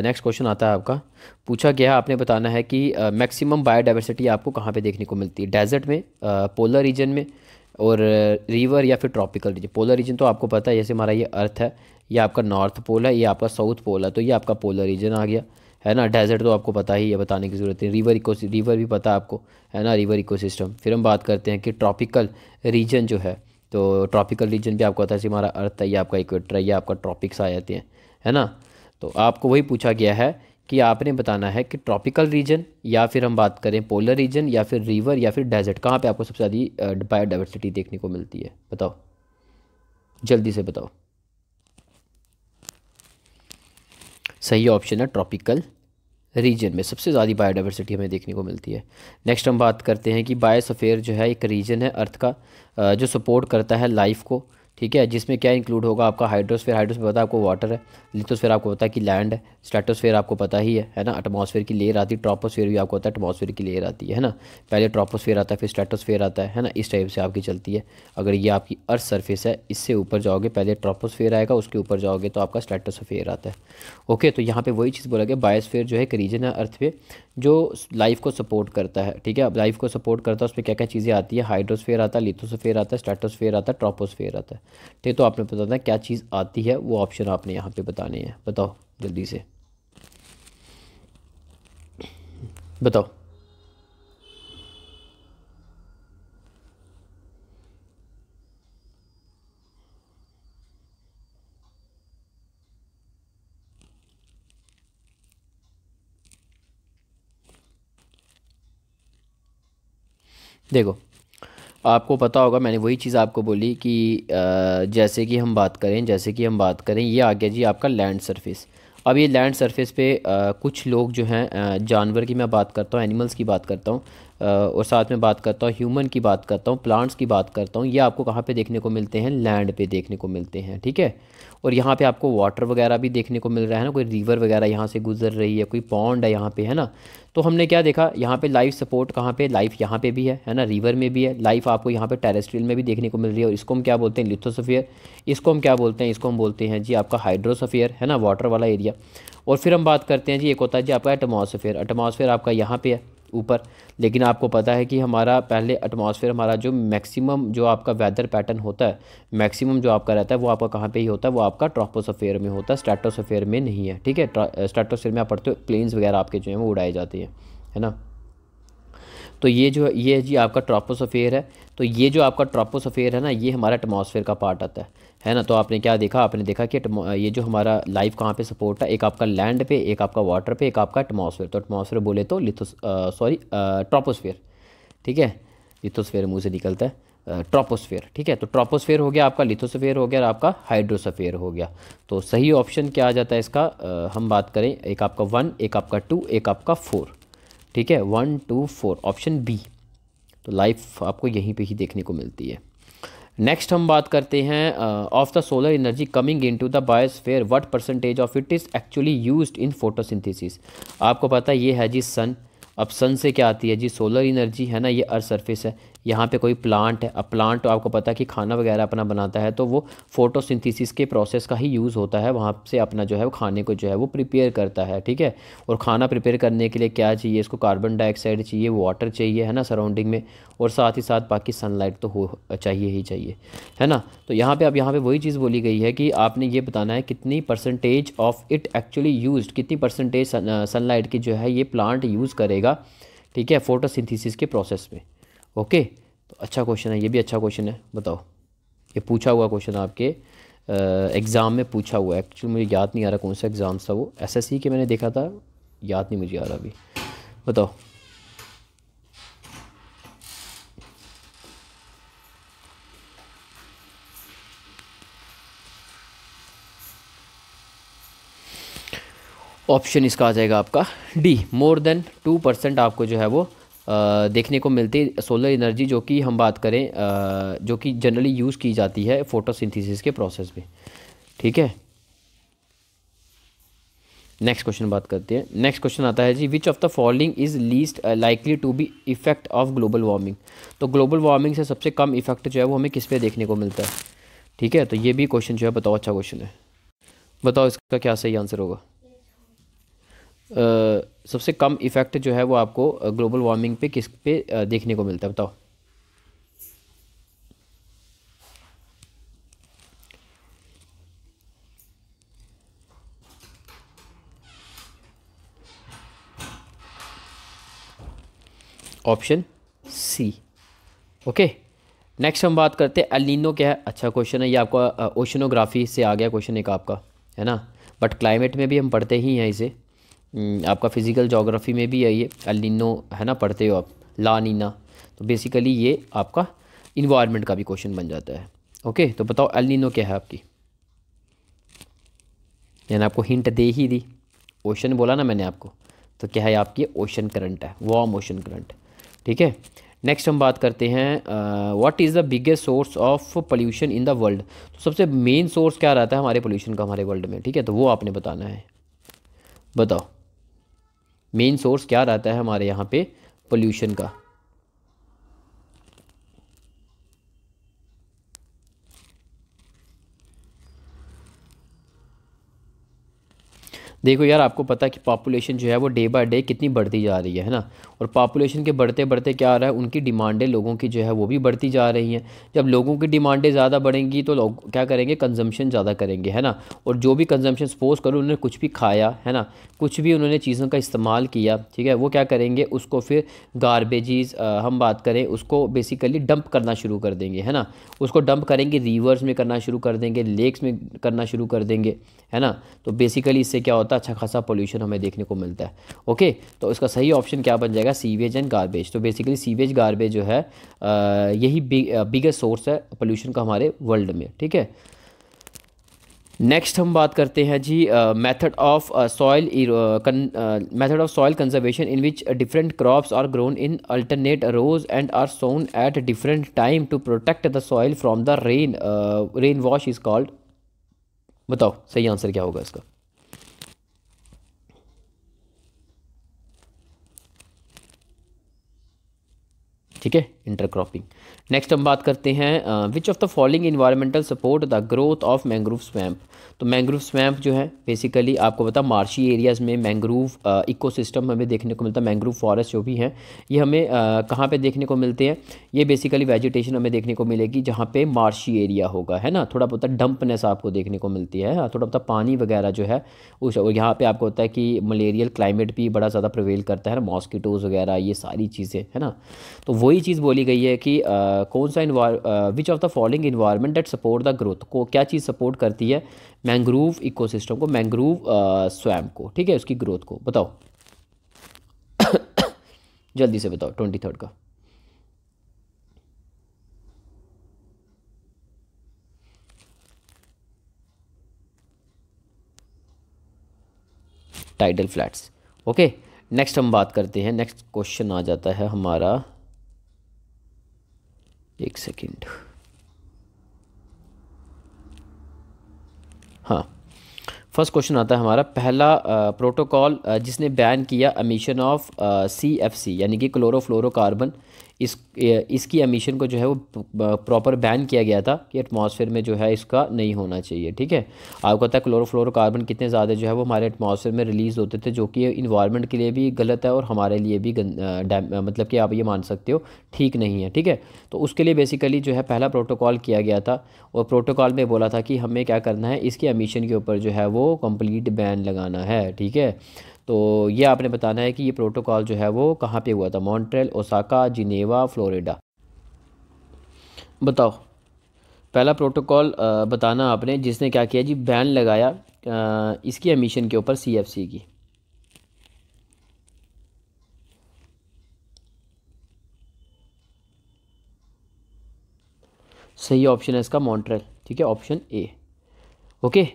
Speaker 1: नेक्स्ट क्वेश्चन आता है आपका पूछा गया आपने बताना है कि मैक्सिमम बायोडाइवर्सिटी आपको कहाँ पे देखने को मिलती है डेजर्ट में पोलर रीजन में और रिवर या फिर ट्रॉपिकल रीजन पोलर रीजन तो आपको पता है जैसे हमारा ये अर्थ है ये आपका नॉर्थ पोल है ये आपका साउथ पोल है तो ये आपका पोलर रीजन आ गया है ना डेजर्ट तो आपको पता ही है बताने की ज़रूरत नहीं रिवर इको रिवर भी पता है आपको है ना रिवर इकोसिस्टम फिर हम बात करते हैं कि ट्रॉपिकल रीजन जो है तो ट्रॉपिकल रीजन भी आपको पता है हमारा अर्थ है या आपका इक्वेटर है या आपका ट्रॉपिक्स आ जाते हैं है ना तो आपको वही पूछा गया है कि आपने बताना है कि ट्रॉपिकल रीजन या फिर हम बात करें पोलर रीजन या फिर रिवर या फिर डेजर्ट कहाँ पे आपको सबसे ज़्यादा बायोडाइवर्सिटी देखने को मिलती है बताओ जल्दी से बताओ सही ऑप्शन है ट्रॉपिकल रीजन में सबसे ज़्यादा बायोडाइवर्सिटी हमें देखने को मिलती है नेक्स्ट हम बात करते हैं कि बायोसफेयर जो है एक रीजन है अर्थ का जो सपोर्ट करता है लाइफ को ठीक है जिसमें क्या इंक्लूड होगा आपका हाइड्रोस्फेयर हाइड्रोस्फेयर पता है आपको वाटर है लिथोस्फेयर आपको पता है कि लैंड है स्टेटोस्फेयर आपको पता ही है है ना एटमॉस्फेयर की लेयर आती है ट्रॉपोस्फेयर भी आपको पता है एटमॉस्फेयर की लेयर आती है है ना पहले ट्रॉपोस्फेयर आता है फिर स्टेटोस्फेयर आता है है ना इस टाइप से आपकी चलती है अगर ये आपकी अर्थ सर्फेस है इससे ऊपर जाओगे पहले ट्रॉपोस्फेयर आएगा उसके ऊपर जाओगे तो आपका स्ट्रेटोस्फेयर आता है ओके तो यहाँ पर वही चीज़ बोला गया बायोस्फेयर जो है एक रीजन है अर्थ पे जो लाइफ को सपोर्ट करता है ठीक है लाइफ को सपोर्ट करता है उसमें क्या क्या चीज़ें आती है हाइड्रोस्फेयर आता है लिथोस्फेयर आता है स्ट्रेटोस्फेयर आता है ट्रॉपोस्फेयर आता है ठीक तो आपने बताना है क्या चीज़ आती है वो ऑप्शन आपने यहाँ पे बताने हैं बताओ जल्दी से बताओ देखो आपको पता होगा मैंने वही चीज़ आपको बोली कि जैसे कि हम बात करें जैसे कि हम बात करें ये आ गया जी आपका लैंड सरफेस अब ये लैंड सरफेस पे कुछ लोग जो हैं जानवर की मैं बात करता हूँ एनिमल्स की बात करता हूँ और साथ में बात करता हूँ ह्यूमन की बात करता हूँ प्लांट्स की बात करता हूँ ये आपको कहाँ पे देखने को मिलते हैं लैंड पे देखने को मिलते हैं ठीक है और यहाँ पे आपको वाटर वगैरह भी देखने को मिल रहा है ना कोई रिवर वगैरह यहाँ से गुजर रही है कोई पौंड है यहाँ पे है ना तो हमने क्या देखा यहाँ पे लाइफ सपोर्ट कहाँ पे लाइफ यहाँ पे भी है है ना रिवर में भी है लाइफ आपको यहाँ पे टेरेस्ट्रियल में भी देखने को मिल रही है और इसको हम क्या बोलते हैं लिथोसफियर इसको हम क्या बोलते हैं इसको हम बोलते हैं जी आपका हाइड्रोसफियर है ना वाटर वाला एरिया और फिर हम बात करते हैं जी एक होता है जी आपका एटमोसफियर एटमोसफियर आपका यहाँ पे है ऊपर लेकिन आपको पता है कि हमारा पहले एटमॉस्फेयर हमारा जो मैक्सिमम जो आपका वेदर पैटर्न होता है मैक्सिमम जो आपका रहता है वो आपका कहाँ पे ही होता है वो आपका ट्रॉपोसफेयर में होता है स्ट्रेटोसफेयर में नहीं है ठीक है स्ट्रेटोसफेयर में आप पढ़ते हो प्लेन्स वगैरह आपके जो हैं वो उड़ाए जाते हैं है ना तो ये जो ये है जी आपका ट्रापोसफेयर है तो ये जो आपका ट्रापोसफेयर है ना ये हमारा एटमोसफेयर का पार्ट आता है है ना तो आपने क्या देखा आपने देखा कि ये जो हमारा लाइफ कहाँ पे सपोर्ट है एक आपका लैंड पे एक आपका वाटर पे एक आपका एटमोसफेयर तो एटमोसफेयर बोले तो लिथो सॉरी ट्रॉपोसफेयर ठीक है लिथोसफेयर मुँह से निकलता है ट्रोपोस्फेयर ठीक है तो ट्रापोसफेयर हो गया आपका लिथोसफेयर हो गया और आपका हाइड्रोसफेयर हो गया तो सही ऑप्शन क्या आ जाता है इसका हम बात करें एक आपका वन एक आपका टू एक आपका फोर ठीक है one two four option B तो लाइफ आपको यहीं पे ही देखने को मिलती है नेक्स्ट हम बात करते हैं of the solar energy coming into the biosphere what percentage of it is actually used in photosynthesis आपको पता है ये है जी सन अब सन से क्या आती है जी सोलर एनर्जी है ना ये अर्थ सरफेस है यहाँ पे कोई प्लांट है अब प्लांट तो आपको पता है कि खाना वगैरह अपना बनाता है तो वो फोटोसिंथेसिस के प्रोसेस का ही यूज़ होता है वहाँ से अपना जो है वो खाने को जो है वो प्रिपेयर करता है ठीक है और खाना प्रिपेयर करने के लिए क्या चाहिए इसको कार्बन डाइऑक्साइड चाहिए वाटर चाहिए है ना सराउंडिंग में और साथ ही साथ बाकी सनलाइट तो हो चाहिए ही चाहिए है ना तो यहाँ पर अब यहाँ पर वही चीज़ बोली गई है कि आपने ये बताना है कितनी percentage of it actually use कितनी परसेंटेज सनलाइट की जो है ये प्लांट यूज़ करेगा ठीक है फोटोसिंथेसिस के प्रोसेस में ओके तो अच्छा क्वेश्चन है ये भी अच्छा क्वेश्चन है बताओ ये पूछा हुआ क्वेश्चन आपके एग्ज़ाम में पूछा हुआ एक्चुअली मुझे याद नहीं आ रहा कौन सा एग्ज़ाम था वो एसएससी के मैंने देखा था याद नहीं मुझे आ रहा अभी बताओ ऑप्शन इसका आ जाएगा आपका D more than two percent आपको जो है वो देखने को मिलती है सोलर एनर्जी जो कि हम बात करें जो कि जनरली यूज़ की जाती है फोटोसिंथेसिस के प्रोसेस में ठीक है नेक्स्ट क्वेश्चन बात करते हैं नेक्स्ट क्वेश्चन आता है जी which of the following is least likely to be effect of global warming तो ग्लोबल वार्मिंग से सबसे कम इफेक्ट जो है वो हमें किस पे देखने को मिलता है ठीक है तो ये भी क्वेश्चन जो है बताओ अच्छा क्वेश्चन है बताओ इसका क्या सही आंसर होगा सबसे कम इफ़ेक्ट जो है वो आपको ग्लोबल वार्मिंग पे किस पे देखने को मिलता है बताओ ऑप्शन सी ओके नेक्स्ट हम बात करते हैं अलिनो क्या है अच्छा क्वेश्चन है ये आपका ओशनोग्राफी से आ गया क्वेश्चन एक आपका है ना बट क्लाइमेट में भी हम पढ़ते ही हैं इसे हम्म, आपका फ़िज़िकल जोग्राफ़ी में भी है ये अलिनो है ना पढ़ते हो आप लानीना तो बेसिकली ये आपका इन्वायरमेंट का भी क्वेश्चन बन जाता है ओके तो बताओ अलिनो क्या है आपकी मैंने आपको hint they he the ocean बोला ना मैंने आपको तो क्या है आपकी ओशन करंट है वॉम ओशन करंट ठीक है नेक्स्ट हम बात करते हैं what is the biggest source of pollution in the world तो सबसे मेन सोर्स क्या रहता है हमारे पोल्यूशन का हमारे वर्ल्ड में ठीक है तो वो आपने बताना है बताओ मेन सोर्स क्या रहता है हमारे यहाँ पे पोल्यूशन का देखो यार आपको पता है कि पॉपुलेशन जो है वो डे बाय डे कितनी बढ़ती जा रही है है ना और पॉपुलेशन के बढ़ते बढ़ते क्या आ रहा है उनकी डिमांडें लोगों की जो है वो भी बढ़ती जा रही हैं जब लोगों की डिमांडें ज़्यादा बढ़ेंगी तो लोग क्या करेंगे कंजम्पशन ज़्यादा करेंगे है ना और जो भी कंजम्पशन सपोज करो उन्होंने कुछ भी खाया है ना कुछ भी उन्होंने चीज़ों का इस्तेमाल किया ठीक है वो क्या करेंगे उसको फिर गारबेजीज हम बात करें उसको बेसिकली डंप करना शुरू कर देंगे है ना उसको डंप करेंगे रिवर्स में करना शुरू कर देंगे लेक्स में करना शुरू कर देंगे है ना तो बेसिकली इससे क्या होता है अच्छा खासा पोल्यूशन हमें देखने को मिलता है ओके तो इसका सही ऑप्शन क्या बन जाएगा जाएगा सीवेज एंड गारबेज तो बेसिकली सीवेज गार्बेज जो है यही बिगेस्ट सोर्स है पोल्यूशन का हमारे वर्ल्ड में ठीक है नेक्स्ट हम बात करते हैं जी method of soil method of soil conservation in which different crops are grown in alternate rows and are sown at different time to protect the soil from the rain rain wash is called बताओ सही answer क्या होगा इसका ठीक है intercropping next हम बात करते हैं which of the following environmental support the growth of mangrove swamp तो मैंग्रोव स्वैम्प जो है बेसिकली आपको पता मार्शी एरियाज़ में मैंग्रोव इकोसिस्टम हमें देखने को मिलता है मैंग्रोव फॉरेस्ट जो भी हैं ये हमें कहाँ पे देखने को मिलते हैं ये बेसिकली वेजिटेशन हमें देखने को मिलेगी जहाँ पे मार्शी एरिया होगा है ना थोड़ा बहुत डंपनेस आपको देखने को मिलती है थोड़ा बहुत पानी वगैरह जो है उस यहाँ पर आपको होता है कि मलेरियल क्लाइमेट भी बड़ा ज़्यादा प्रवेल करता है ना मॉस्किटोज़ वगैरह ये सारी चीज़ें है ना तो वही चीज़ बोली गई है कि कौन सा which of the following environment that support the growth को क्या चीज़ सपोर्ट करती है मैंग्रोव इकोसिस्टम को मैंग्रोव स्वैम को ठीक है उसकी ग्रोथ को बताओ जल्दी से बताओ ट्वेंटी थर्ड का टाइडल फ्लैट्स ओके नेक्स्ट हम बात करते हैं नेक्स्ट क्वेश्चन आ जाता है हमारा एक सेकेंड हाँ फर्स्ट क्वेश्चन आता है हमारा पहला प्रोटोकॉल जिसने बैन किया emission of C F C यानी कि क्लोरोफ्लोरोकार्बन इस इसकी एमिशन को जो है वो प्रॉपर बैन किया गया था कि एटमॉस्फेयर में जो है इसका नहीं होना चाहिए ठीक है आपको पता है क्लोरोफ्लोरोकार्बन कितने ज़्यादा जो है वो हमारे एटमॉस्फेयर में रिलीज़ होते थे जो कि इन्वायरमेंट के लिए भी गलत है और हमारे लिए भी मतलब कि आप ये मान सकते हो ठीक नहीं है ठीक है तो उसके लिए बेसिकली जो है पहला प्रोटोकॉल किया गया था और प्रोटोकॉल में बोला था कि हमें क्या करना है इसकी एमिशन के ऊपर जो है वो कम्प्लीट बैन लगाना है ठीक है तो ये आपने बताना है कि ये प्रोटोकॉल जो है वो कहाँ पे हुआ था मॉन्ट्रेल ओसाका जिनेवा फ्लोरिडा बताओ पहला प्रोटोकॉल बताना आपने जिसने क्या किया जी बैन लगाया इसकी एमिशन के ऊपर सीएफसी की सही ऑप्शन है इसका मॉन्ट्रेल ठीक है option A okay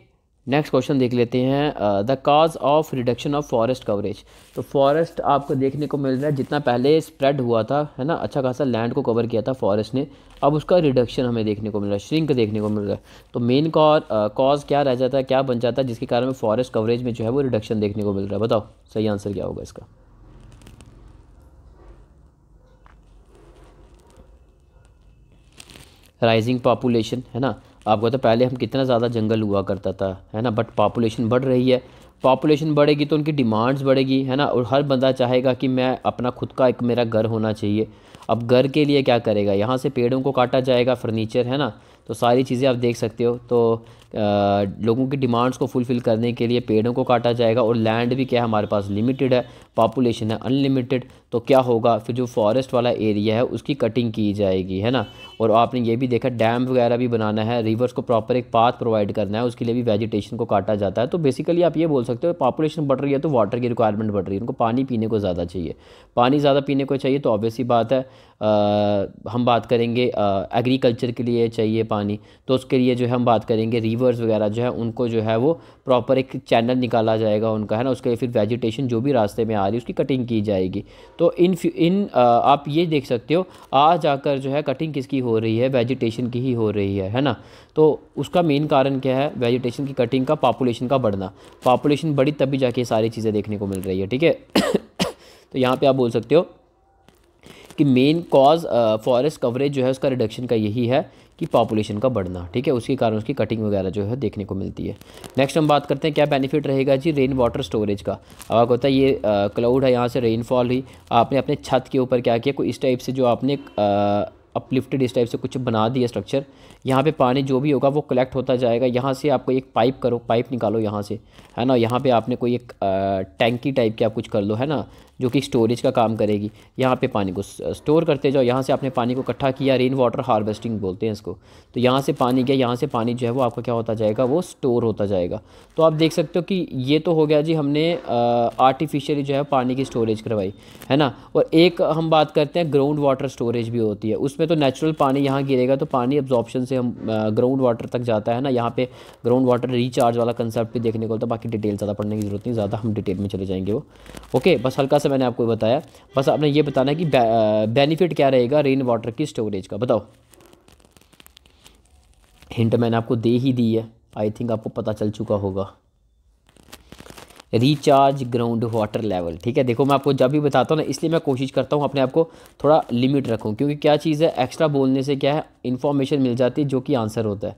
Speaker 1: next question देख लेते हैं the cause of reduction of forest coverage तो फॉरेस्ट आपको देखने को मिल रहा है जितना पहले स्प्रेड हुआ था है ना अच्छा खासा लैंड को कवर किया था फॉरेस्ट ने अब उसका रिडक्शन हमें देखने को मिल रहा है श्रिंक देखने को मिल रहा है तो मेन कॉज uh, क्या रह जाता है क्या बन जाता है जिसके कारण में फॉरेस्ट कवरेज में जो है वो रिडक्शन देखने को मिल रहा है बताओ सही आंसर क्या होगा इसका राइजिंग पॉपुलेशन है ना आपको तो पहले हम कितना ज़्यादा जंगल हुआ करता था है ना बट पॉपुलेशन बढ़ रही है पॉपुलेशन बढ़ेगी तो उनकी डिमांड्स बढ़ेगी है ना और हर बंदा चाहेगा कि मैं अपना खुद का एक मेरा घर होना चाहिए अब घर के लिए क्या करेगा यहाँ से पेड़ों को काटा जाएगा फर्नीचर है ना तो सारी चीज़ें आप देख सकते हो तो आ, लोगों की डिमांड्स को फुलफ़िल करने के लिए पेड़ों को काटा जाएगा और लैंड भी क्या है हमारे पास लिमिटेड है पॉपुलेशन है अनलिमिटेड तो क्या होगा फिर जो फॉरेस्ट वाला एरिया है उसकी कटिंग की जाएगी है ना और आपने ये भी देखा डैम वगैरह भी बनाना है रिवर्स को प्रॉपर एक पाथ प्रोवाइड करना है उसके लिए भी वेजिटेशन को काटा जाता है तो बेसिकली आप ये बोल सकते हो पॉपुलेशन बढ़ रही है तो वाटर की रिक्वायरमेंट बढ़ रही है उनको पानी पीने को ज़्यादा चाहिए पानी ज़्यादा पीने को चाहिए तो ऑब्वियसली बात है आ, हम बात करेंगे एग्रीकल्चर के लिए चाहिए पानी तो उसके लिए जो है हम बात करेंगे रिवर्स वगैरह जो है उनको जो है वो प्रॉपर एक चैनल निकाला जाएगा उनका है ना उसके लिए फिर वेजिटेशन जो भी रास्ते में आ बाद ही उसकी कटिंग की जाएगी तो इन इन आप ये देख सकते हो आ जाकर जो है कटिंग किसकी हो रही है वेजिटेशन की ही हो रही है है ना तो उसका मेन कारण क्या है वेजिटेशन की कटिंग का पॉपुलेशन का बढ़ना पॉपुलेशन बढ़ी तभी जाके सारी चीज़ें देखने को मिल रही है ठीक है तो यहाँ पर आप बोल सकते हो कि मेन कॉज फॉरेस्ट कवरेज जो है उसका रिडक्शन का यही है कि पॉपुलेशन का बढ़ना ठीक है उसके कारण उसकी कटिंग वगैरह जो है देखने को मिलती है नेक्स्ट हम बात करते हैं क्या बेनिफिट रहेगा जी रेन वाटर स्टोरेज का अब आपको होता है ये क्लाउड है यहाँ से रेनफॉल हुई आपने अपने छत के ऊपर क्या किया कोई इस टाइप से जो आपने अपलिफ्टेड इस टाइप से कुछ बना दिया स्ट्रक्चर यहाँ पे पानी जो भी होगा वो कलेक्ट होता जाएगा यहाँ से आपको एक पाइप करो पाइप निकालो यहाँ से है ना यहाँ पे आपने कोई एक टैंकी टाइप की आप कुछ कर लो है ना जो कि स्टोरेज का काम करेगी यहाँ पे पानी को स्टोर करते जाओ यहाँ से आपने पानी को इकट्ठा किया रेन वाटर हार्वेस्टिंग बोलते हैं इसको तो यहाँ से पानी गया यहाँ से पानी जो है वो आपका क्या होता जाएगा वो स्टोर होता जाएगा तो आप देख सकते हो कि ये तो हो गया जी हमने आर्टिफिशियली जो है पानी की स्टोरेज करवाई है ना और एक हम बात करते हैं ग्राउंड वाटर स्टोरेज भी होती है उसमें तो नेचुरल पानी यहाँ गिरेगा तो पानी एब्जॉर्प्शन से हम ग्राउंड वाटर तक जाता है ना यहाँ पर ग्राउंड वाटर रिचार्ज वाला कंसेप्ट भी देखने को होता है बाकी डिटेल ज़्यादा पढ़ने की जरूरत नहीं ज़्यादा हम डिटेल में चले जाएंगे वो ओके बस हल्का सा से तो मैंने आपको बताया बस आपने ये बताना है कि बेनिफिट क्या रहेगा रेन वाटर की स्टोरेज का बताओ हिंट मैंने आपको दे ही दी है आई थिंक आपको पता चल चुका होगा रिचार्ज ग्राउंड वाटर लेवल ठीक है देखो मैं आपको जब भी बताता हूँ ना इसलिए मैं कोशिश करता हूँ अपने आप को थोड़ा लिमिट रखूँ क्योंकि क्या चीज़ है एक्स्ट्रा बोलने से क्या है इन्फॉर्मेशन मिल जाती है जो कि आंसर होता है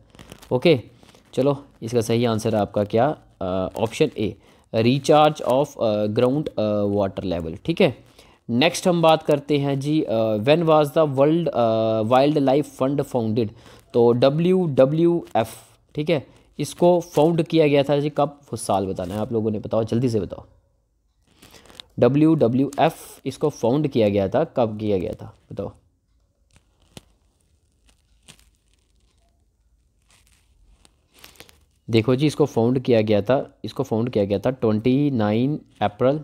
Speaker 1: ओके चलो इसका सही आंसर है आपका क्या option A recharge of ground water level ठीक है नेक्स्ट हम बात करते हैं जी when was the world wildlife लाइफ फंड फाउंडेड तो डब्ल्यू डब्ल्यू एफ ठीक है इसको फाउंड किया गया था जी कब वो साल बताना है आप लोगों ने बताओ जल्दी से बताओ डब्ल्यू डब्ल्यू एफ इसको फाउंड किया गया था कब किया गया था बताओ देखो जी इसको फाउंड किया गया था इसको फाउंड किया गया था twenty nine April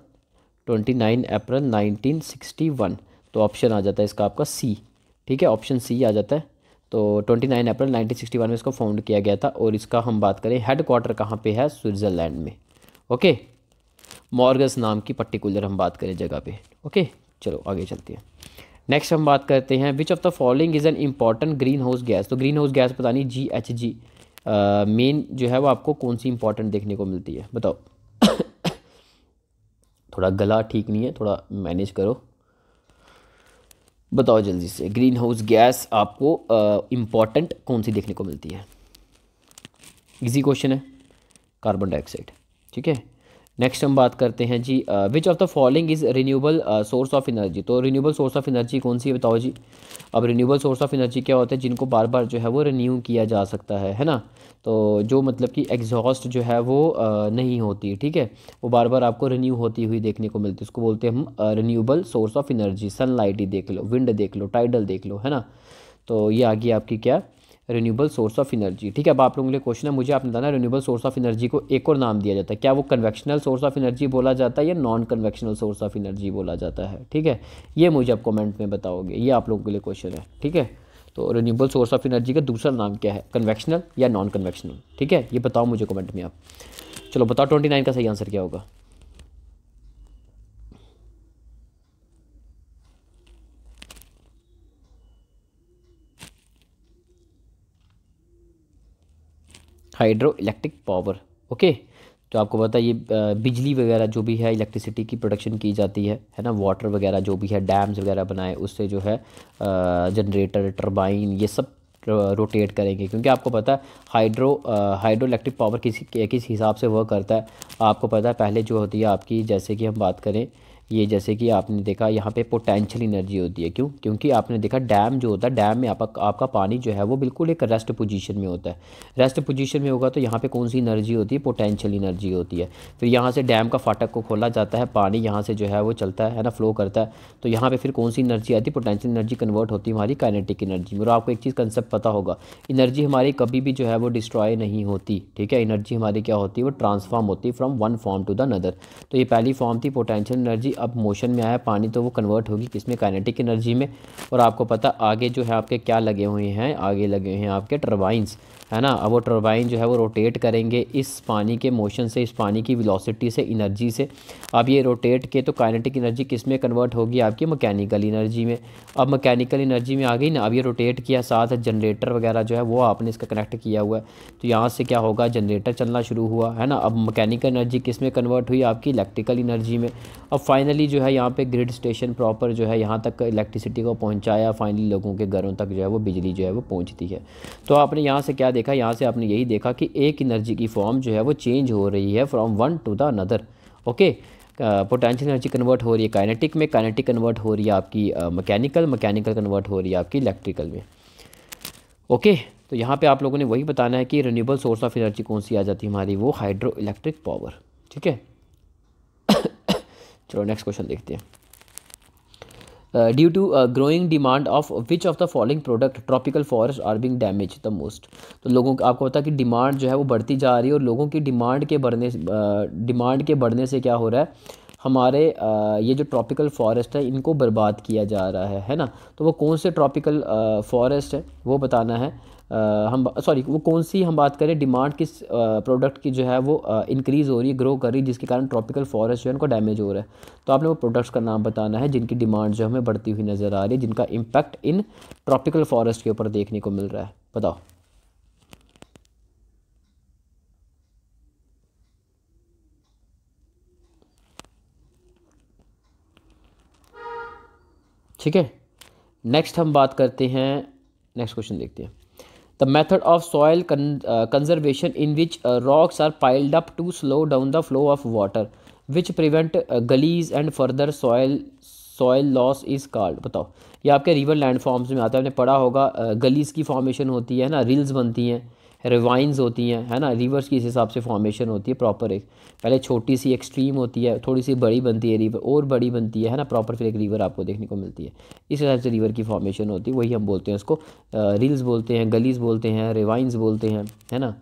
Speaker 1: twenty nine April nineteen sixty one तो ऑप्शन आ जाता है इसका आपका सी ठीक है ऑप्शन सी आ जाता है तो twenty nine April nineteen sixty one में इसको फाउंड किया गया था और इसका हम बात करें हेड क्वार्टर कहाँ पर है स्विट्ज़रलैंड में ओके मॉर्गस नाम की पर्टिकुलर हम बात करें जगह पर ओके चलो आगे चलते हैं नेक्स्ट हम बात करते हैं which of the following is an important greenhouse gas तो ग्रीन हाउस गैस नहीं जी एच जी मेन जो है वो आपको कौन सी इंपॉर्टेंट देखने को मिलती है बताओ थोड़ा गला ठीक नहीं है थोड़ा मैनेज करो बताओ जल्दी से ग्रीन हाउस गैस आपको uh, कौन सी देखने को मिलती है इजी क्वेश्चन है कार्बन डाइऑक्साइड ठीक है नेक्स्ट हम बात करते हैं जी which of the following is renewable source of energy तो रिन्यूएबल सोर्स ऑफ एनर्जी कौन सी है बताओ जी अब रिन्यूएबल सोर्स ऑफ एनर्जी क्या होता है जिनको बार बार जो है वो रिन्यू किया जा सकता है है ना तो जो मतलब कि एग्जॉस्ट जो है वो uh, नहीं होती ठीक है वो बार बार आपको रिन्यू होती हुई देखने को मिलती है उसको बोलते हैं हम renewable source of energy sunlight ही देख लो विंड देख लो टाइडल देख लो है ना तो ये आ गई आपकी क्या रिन्यूबल सोर्स ऑफ एनर्जी ठीक है अब आप लोगों के लिए क्वेश्चन है मुझे आपने बताना रिन्यूबल सोर्स ऑफ एनर्जी को एक और नाम दिया जाता है क्या वो कन्वेक्शनल सोर्स ऑफ एनर्जी बोला जाता है या non conventional source of energy बोला जाता है ठीक है ये मुझे आप कमेंट में बताओगे ये आप लोगों के लिए क्वेश्चन है ठीक है तो रिन्यूबल सोर्स ऑफ एनर्जी का दूसरा नाम क्या है कन्वेक्शनल या नॉन कन्वेक्शनल ठीक है ये बताओ मुझे कमेंट में आप चलो बताओ ट्वेंटी नाइन का सही आंसर क्या होगा हाइड्रो इलेक्ट्रिक पावर ओके तो आपको पता है ये बिजली वगैरह जो भी है इलेक्ट्रिसिटी की प्रोडक्शन की जाती है है ना वाटर वगैरह जो भी है डैम्स वगैरह बनाए उससे जो है जनरेटर टर्बाइन ये सब रोटेट करेंगे क्योंकि आपको पता है हाइड्रो हाइड्रो इलेक्ट्रिक पावर किसी किस हिसाब से वर्क करता है आपको पता है पहले जो होती है आपकी जैसे कि हम बात करें ये जैसे कि आपने देखा यहाँ पे पोटेंशियल एनर्जी होती है क्यों क्योंकि आपने देखा डैम जो होता है डैम में आपका आपका पानी जो है वो बिल्कुल एक रेस्ट पोजीशन में होता है रेस्ट पोजीशन में होगा तो यहाँ पे कौन सी एनर्जी होती है पोटेंशियल एनर्जी होती है फिर यहाँ से डैम का फाटक को खोला जाता है पानी यहाँ से जो है वो चलता है ना फ्लो करता है तो यहाँ पर फिर कौन सी एनर्जी आती है पोटेंशियल एनर्जी कन्वर्ट होती है हमारी काइनेटिक एनर्जी और आपको एक चीज़ कंसेप्ट पता होगा एनर्जी हमारी कभी भी जो है वो डिस्ट्रॉय नहीं होती ठीक है एनर्जी हमारी क्या होती है वो ट्रांसफॉर्म होती है from one form to the other तो ये पहली फॉर्म थी पोटेंशियल एनर्जी अब मोशन में आया पानी तो वो कन्वर्ट होगी किस में काइनेटिक एनर्जी में और आपको पता आगे जो है आपके क्या लगे हुए हैं आगे लगे हुए हैं आपके टर्बाइंस है ना अब वो टर्बाइन जो है वो रोटेट करेंगे इस पानी के मोशन से इस पानी की वेलोसिटी से इनर्जी से अब ये रोटेट के तो काइनेटिक एनर्जी किस में कन्वर्ट होगी आपकी मकैनिकल एनर्जी में अब मकैनिकल एनर्जी में आ गई ना अब ये रोटेट किया साथ जनरेटर वगैरह जो है वो आपने इसका कनेक्ट किया हुआ है तो यहाँ से क्या होगा जनरेटर चलना शुरू हुआ है ना अब मकैनिकल एनर्जी किस में कन्वर्ट हुई आपकी इलेक्ट्रिकल एनर्जी में अब फाइनली जो है यहाँ पर ग्रिड स्टेशन प्रॉपर जो है यहाँ तक इलेक्ट्रिसिटी को पहुँचाया फाइनली लोगों के घरों तक जो है वो बिजली जो है वो पहुँचती है तो आपने यहाँ से क्या देखा यहाँ से आपने यही देखा कि एक एनर्जी की फॉर्म जो है वो चेंज हो रही है from one to the another okay potential energy convert हो रही है काइनेटिक में काइनेटिक कन्वर्ट हो रही है आपकी मैकेनिकल मैकेनिकल कन्वर्ट हो रही है आपकी इलेक्ट्रिकल में ओके okay, तो यहाँ पे आप लोगों ने वही बताना है कि रिन्यूबल सोर्स ऑफ एनर्जी कौन सी आ जाती है हमारी वो हाइड्रो इलेक्ट्रिक पावर ठीक है चलो नेक्स्ट क्वेश्चन देखते हैं due to growing demand of which of the following product tropical forest are being damage the most तो लोगों को आपको पता है कि डिमांड जो है वो बढ़ती जा रही है और लोगों की डिमांड के बढ़ने डिमांड uh, के बढ़ने से क्या हो रहा है हमारे uh, ये जो ट्रॉपिकल फॉरेस्ट है इनको बर्बाद किया जा रहा है है ना तो वो कौन से ट्रॉपिकल फॉरेस्ट uh, है वो बताना है हम सॉरी वो कौन सी हम बात करें डिमांड किस प्रोडक्ट की जो है वो इंक्रीज़ हो रही है ग्रो कर रही है जिसके कारण ट्रॉपिकल फॉरेस्ट जो है उनको डैमेज हो रहा है तो आपने वो प्रोडक्ट्स का नाम बताना है जिनकी डिमांड जो हमें बढ़ती हुई नज़र आ रही है जिनका इम्पैक्ट इन ट्रॉपिकल फॉरेस्ट के ऊपर देखने को मिल रहा है बताओ ठीक है नेक्स्ट हम बात करते हैं नेक्स्ट क्वेश्चन देखते हैं the method of soil conservation in which rocks are piled up to slow down the flow of water which prevent gullies and further soil soil loss is called बताओ ये आपके river land forms में आते हैं आपने पढ़ा होगा गलीज uh, की फॉर्मेशन होती है ना रिल्स बनती हैं रिवाइंस होती हैं है ना रिवर्स की इस हिसाब से फॉर्मेशन होती है प्रॉपर एक पहले छोटी सी एक्सट्रीम होती है थोड़ी सी बड़ी बनती है रिवर और बड़ी बनती है है ना प्रॉपर फिर एक रिवर आपको देखने को मिलती है इस हिसाब से रिवर की फॉर्मेशन होती है वही हम बोलते हैं उसको रील्स बोलते हैं गलीज बोलते हैं रिवाइंस बोलते हैं है ना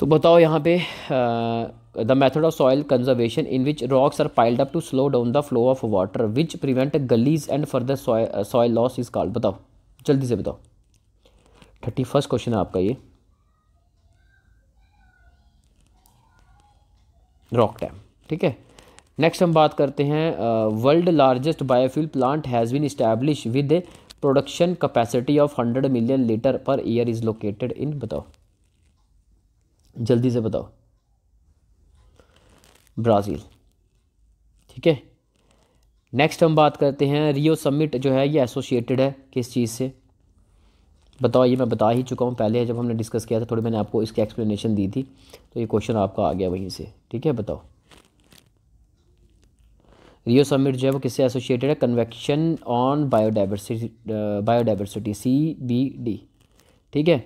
Speaker 1: तो बताओ यहाँ पे the method of soil conservation in which rocks are piled up to slow down the flow of water which prevent gullies and further soil loss is called बताओ जल्दी से बताओ थर्टी फर्स्ट क्वेश्चन है आपका ये रॉक डैम ठीक है next हम बात करते हैं world largest biofuel plant has been establish with a production capacity of hundred million litre per year is located in बताओ जल्दी से बताओ ब्राज़ील ठीक है नेक्स्ट हम बात करते हैं रियो समिट जो है ये एसोसिएटेड है किस चीज़ से बताओ ये मैं बता ही चुका हूँ पहले जब हमने डिस्कस किया था थोड़ी मैंने आपको इसकी एक्सप्लेनेशन दी थी तो ये क्वेश्चन आपका आ गया वहीं से ठीक है बताओ रियो समिट जो है वो किससे एसोसिएटेड है convention on biodiversity biodiversity C B D ठीक है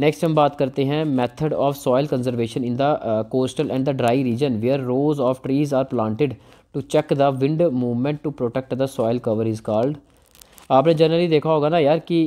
Speaker 1: नेक्स्ट हम बात करते हैं method of soil conservation in the coastal and the dry region where rows of trees are planted to check the wind movement to protect the soil cover is called आपने generally देखा होगा ना यार कि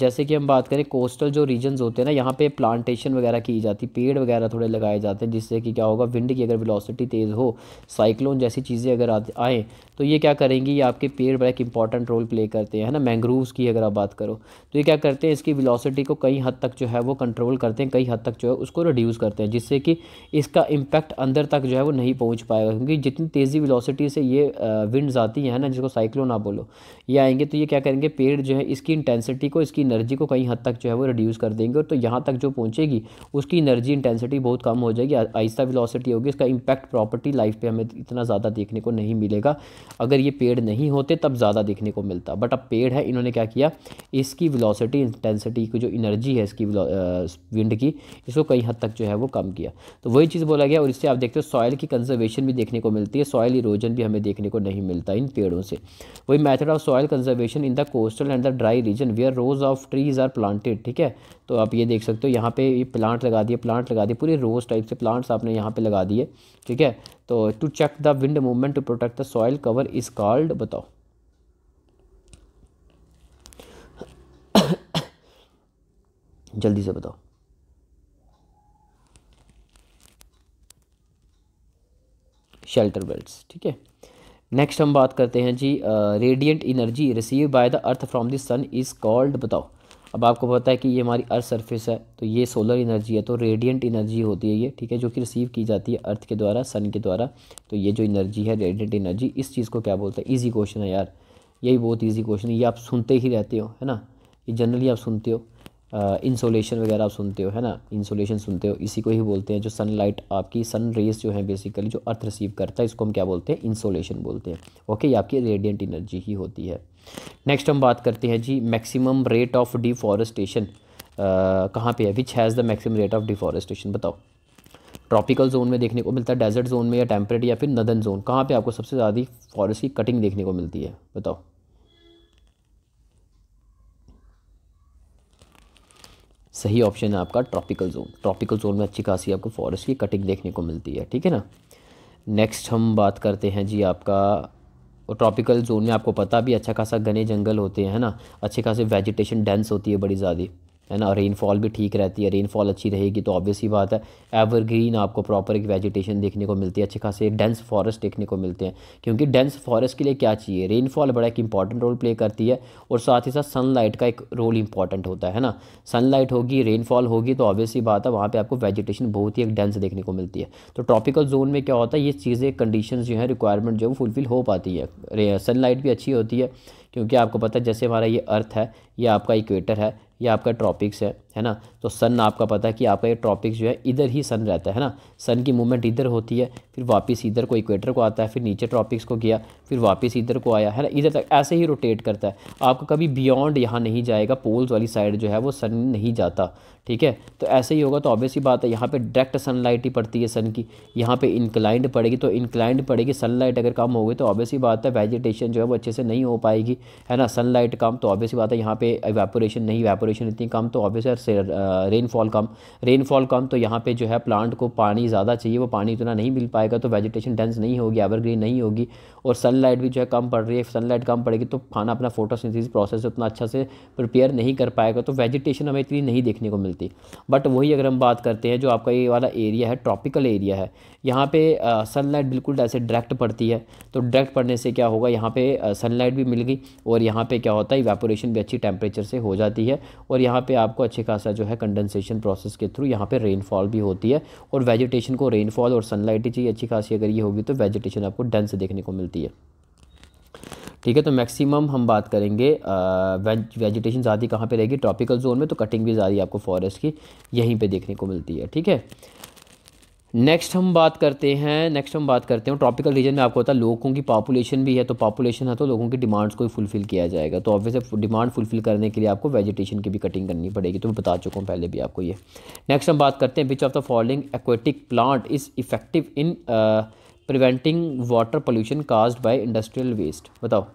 Speaker 1: जैसे कि हम बात करें कोस्टल जो रीजन्स होते हैं ना यहाँ पे प्लांटेशन वगैरह की जाती पेड़ वगैरह थोड़े लगाए जाते हैं जिससे कि क्या होगा विंड की अगर वेलोसिटी तेज़ हो साइक्लोन जैसी चीज़ें अगर आएँ तो ये क्या करेंगी ये आपके पेड़ बड़ा एक इंपॉर्टेंट रोल प्ले करते हैं ना मैंग्रोव्स की अगर आप बात करो तो ये क्या करते हैं इसकी वेलोसिटी को कई हद तक जो है वो कंट्रोल करते हैं कई हद तक जो है उसको रिड्यूस करते हैं जिससे कि इसका इम्पैक्ट अंदर तक जो है वो नहीं पहुंच पाएगा क्योंकि जितनी तेज़ी वेलोसिटी से ये विंड्स आती हैं ना जिसको साइक्लोन आप बोलो ये आएंगे तो ये ये क्या करेंगे पेड़ जो है इसकी इंटेंसिटी को इसकी एनर्जी को कहीं हद तक जो है वो रिड्यूस कर देंगे और तो यहाँ तक जो पहुँचेगी उसकी एनर्जी इंटेंसिटी बहुत कम हो जाएगी आहिस्ता विलोसिटी होगी इसका इम्पैक्ट प्रॉपर्टी लाइफ पर हमें इतना ज़्यादा देखने को नहीं मिलेगा अगर ये पेड़ नहीं होते तब ज़्यादा देखने को मिलता बट अब पेड़ है इन्होंने क्या किया इसकी विलोसिटी इंटेंसिटी की जो इनर्जी है इसकी विंड की इसको कहीं हद तक जो है वो कम किया तो वही चीज़ बोला गया और इससे आप देखते हो सॉयल की कंजर्वेशन भी देखने को मिलती है सॉयल इरोजन भी हमें देखने को नहीं मिलता इन पेड़ों से वही method of soil conservation vegetation in the coastal and the dry region where rows of trees are planted ठीक है तो आप ये देख सकते हो यहाँ पे ये प्लांट लगा दिए प्लांट लगा दिए पूरे रोज टाइप से प्लांट्स आपने यहाँ पे लगा दिए ठीक है तो to check the wind movement to protect the soil cover is called बताओ जल्दी से बताओ शेल्टर बेल्ट ठीक है नेक्स्ट हम बात करते हैं जी radiant energy receive by the earth from the sun is called बताओ अब आपको पता है कि ये हमारी अर्थ सरफेस है तो ये सोलर इनर्जी है तो रेडियंट इनर्जी होती है ये ठीक है जो कि रिसीव की जाती है अर्थ के द्वारा सन के द्वारा तो ये जो इनर्जी है रेडियंट इनर्जी इस चीज़ को क्या बोलते हैं ईजी क्वेश्चन है यार यही बहुत ईजी क्वेश्चन है ये आप सुनते ही रहते हो है ना ये जनरली आप सुनते हो इंसोलेशन वगैरह आप सुनते हो है ना इंसोलेशन सुनते हो इसी को ही बोलते हैं जो सनलाइट आपकी सन रेज जो है बेसिकली जो अर्थ रिसीव करता है इसको हम क्या बोलते हैं इंसोलेशन बोलते हैं ओके ये आपकी रेडियंट एनर्जी ही होती है नेक्स्ट हम बात करते हैं जी मैक्सिमम रेट ऑफ डिफॉरेस्टेशन कहाँ पे है which has the maximum rate of deforestation बताओ ट्रॉपिकल जोन में देखने को मिलता है डेजर्ट जोन में या टेम्परेट या फिर नदन जोन कहाँ पे आपको सबसे ज़्यादा फॉरेस्ट की कटिंग देखने को मिलती है बताओ सही ऑप्शन है आपका ट्रॉपिकल जोन ट्रॉपिकल जोन में अच्छी खासी आपको फॉरेस्ट की कटिंग देखने को मिलती है ठीक है ना नेक्स्ट हम बात करते हैं जी आपका ट्रॉपिकल जोन में आपको पता भी अच्छा खासा घने जंगल होते हैं ना अच्छे खासे वेजिटेशन डेंस होती है बड़ी ज़्यादा है ना रेनफॉल भी ठीक रहती है रेनफॉल अच्छी रहेगी तो ऑब्वियस ही बात है एवरग्रीन आपको प्रॉपर एक वेजिटेशन देखने को मिलती है अच्छे खासे डेंस फॉरेस्ट देखने को मिलते हैं क्योंकि डेंस फॉरेस्ट के लिए क्या चाहिए रेनफॉल बड़ा एक इंपॉर्टेंट रोल प्ले करती है और साथ ही साथ सनलाइट का एक रोल इंपॉर्टेंट होता है ना सनलाइट होगी रेनफॉल होगी तो ऑब्वियस ही बात है वहाँ पर आपको वेजिटेशन बहुत ही एक डेंस देखने को मिलती है तो ट्रॉपिकल जोन में क्या होता है ये चीज़ें कंडीशन जो है रिक्वायरमेंट जो है फुलफ़िल हो पाती है सनलाइट भी अच्छी होती है क्योंकि आपको पता है जैसे हमारा ये अर्थ है ये आपका इक्वेटर है ये आपका ट्रॉपिक्स है है ना तो सन आपका पता है कि आपका ये ट्रॉपिक्स जो है इधर ही सन रहता है ना सन की मूवमेंट इधर होती है फिर वापस इधर को इक्वेटर को आता है फिर नीचे ट्रॉपिक्स को गया फिर वापस इधर को आया है ना इधर तक ऐसे ही रोटेट करता है आपको कभी बियॉन्ड यहाँ नहीं जाएगा पोल्स वाली साइड जो है वो सन नहीं जाता ठीक है तो ऐसे ही होगा तो ही बात है यहाँ पे डायरेक्ट सनलाइट ही पड़ती है सन की यहाँ पे इंक्लाइंड पड़ेगी तो इंक्लाइंड पड़ेगी सनलाइट अगर कम हो गई तो ही बात है वेजिटेशन जो है वो अच्छे से नहीं हो पाएगी है ना सनलाइट कम तो ही बात है यहाँ पे वेपोरेशन नहीं वेपोरेशन इतनी कम तो ऑब्वियसली से रेनफॉल uh, कम रेनफॉल कम तो यहाँ पे जो है प्लांट को पानी ज़्यादा चाहिए वो पानी उतना नहीं मिल पाएगा तो वेजिटेशन डेंस नहीं होगी एवरग्रीन नहीं होगी और सनलाइट भी जो है कम पड़ रही है सनलाइट कम पड़ेगी तो खाना अपना फोटोसिंथेसिस प्रोसेस उतना अच्छा से प्रिपेयर नहीं कर पाएगा तो वेजिटेशन हमें इतनी नहीं देखने को मिलती बट वही अगर हम बात करते हैं जो आपका ये वाला एरिया है ट्रॉपिकल एरिया है यहाँ पे सनलाइट uh, बिल्कुल ऐसे डायरेक्ट पड़ती है तो डायरेक्ट पड़ने से क्या होगा यहाँ पे सनलाइट uh, भी मिल गई और यहाँ पे क्या होता है वेपोरेशन भी अच्छी टेम्परेचर से हो जाती है और यहाँ पर आपको अच्छे खास थोड़ा सा जो है कंडेंसेशन प्रोसेस के थ्रू यहाँ पे रेनफॉल भी होती है और वेजिटेशन को रेनफॉल और सनलाइट चाहिए अच्छी खासी अगर ये होगी तो वेजिटेशन आपको डेंस देखने को मिलती है ठीक है तो मैक्सिमम हम बात करेंगे वेजिटेशन ज़्यादा कहाँ पर रहेगी ट्रॉपिकल जोन में तो कटिंग भी ज़्यादा आपको फॉरेस्ट की यहीं पर देखने को मिलती है ठीक है नेक्स्ट हम बात करते हैं नेक्स्ट हम बात करते हैं ट्रॉपिकल रीजन में आपको पता है लोगों की पॉपुलेशन भी है तो पॉपुलेशन है तो लोगों की डिमांड्स को ही फुलफ़िल किया जाएगा तो ऑब्वियसली डिमांड फुलफ़िल करने के लिए आपको वेजिटेशन की भी कटिंग करनी पड़ेगी तो मैं बता चुका हूँ पहले भी आपको ये नेक्स्ट हम बात करते हैं which of the following aquatic plant is effective in preventing water pollution caused by industrial waste बताओ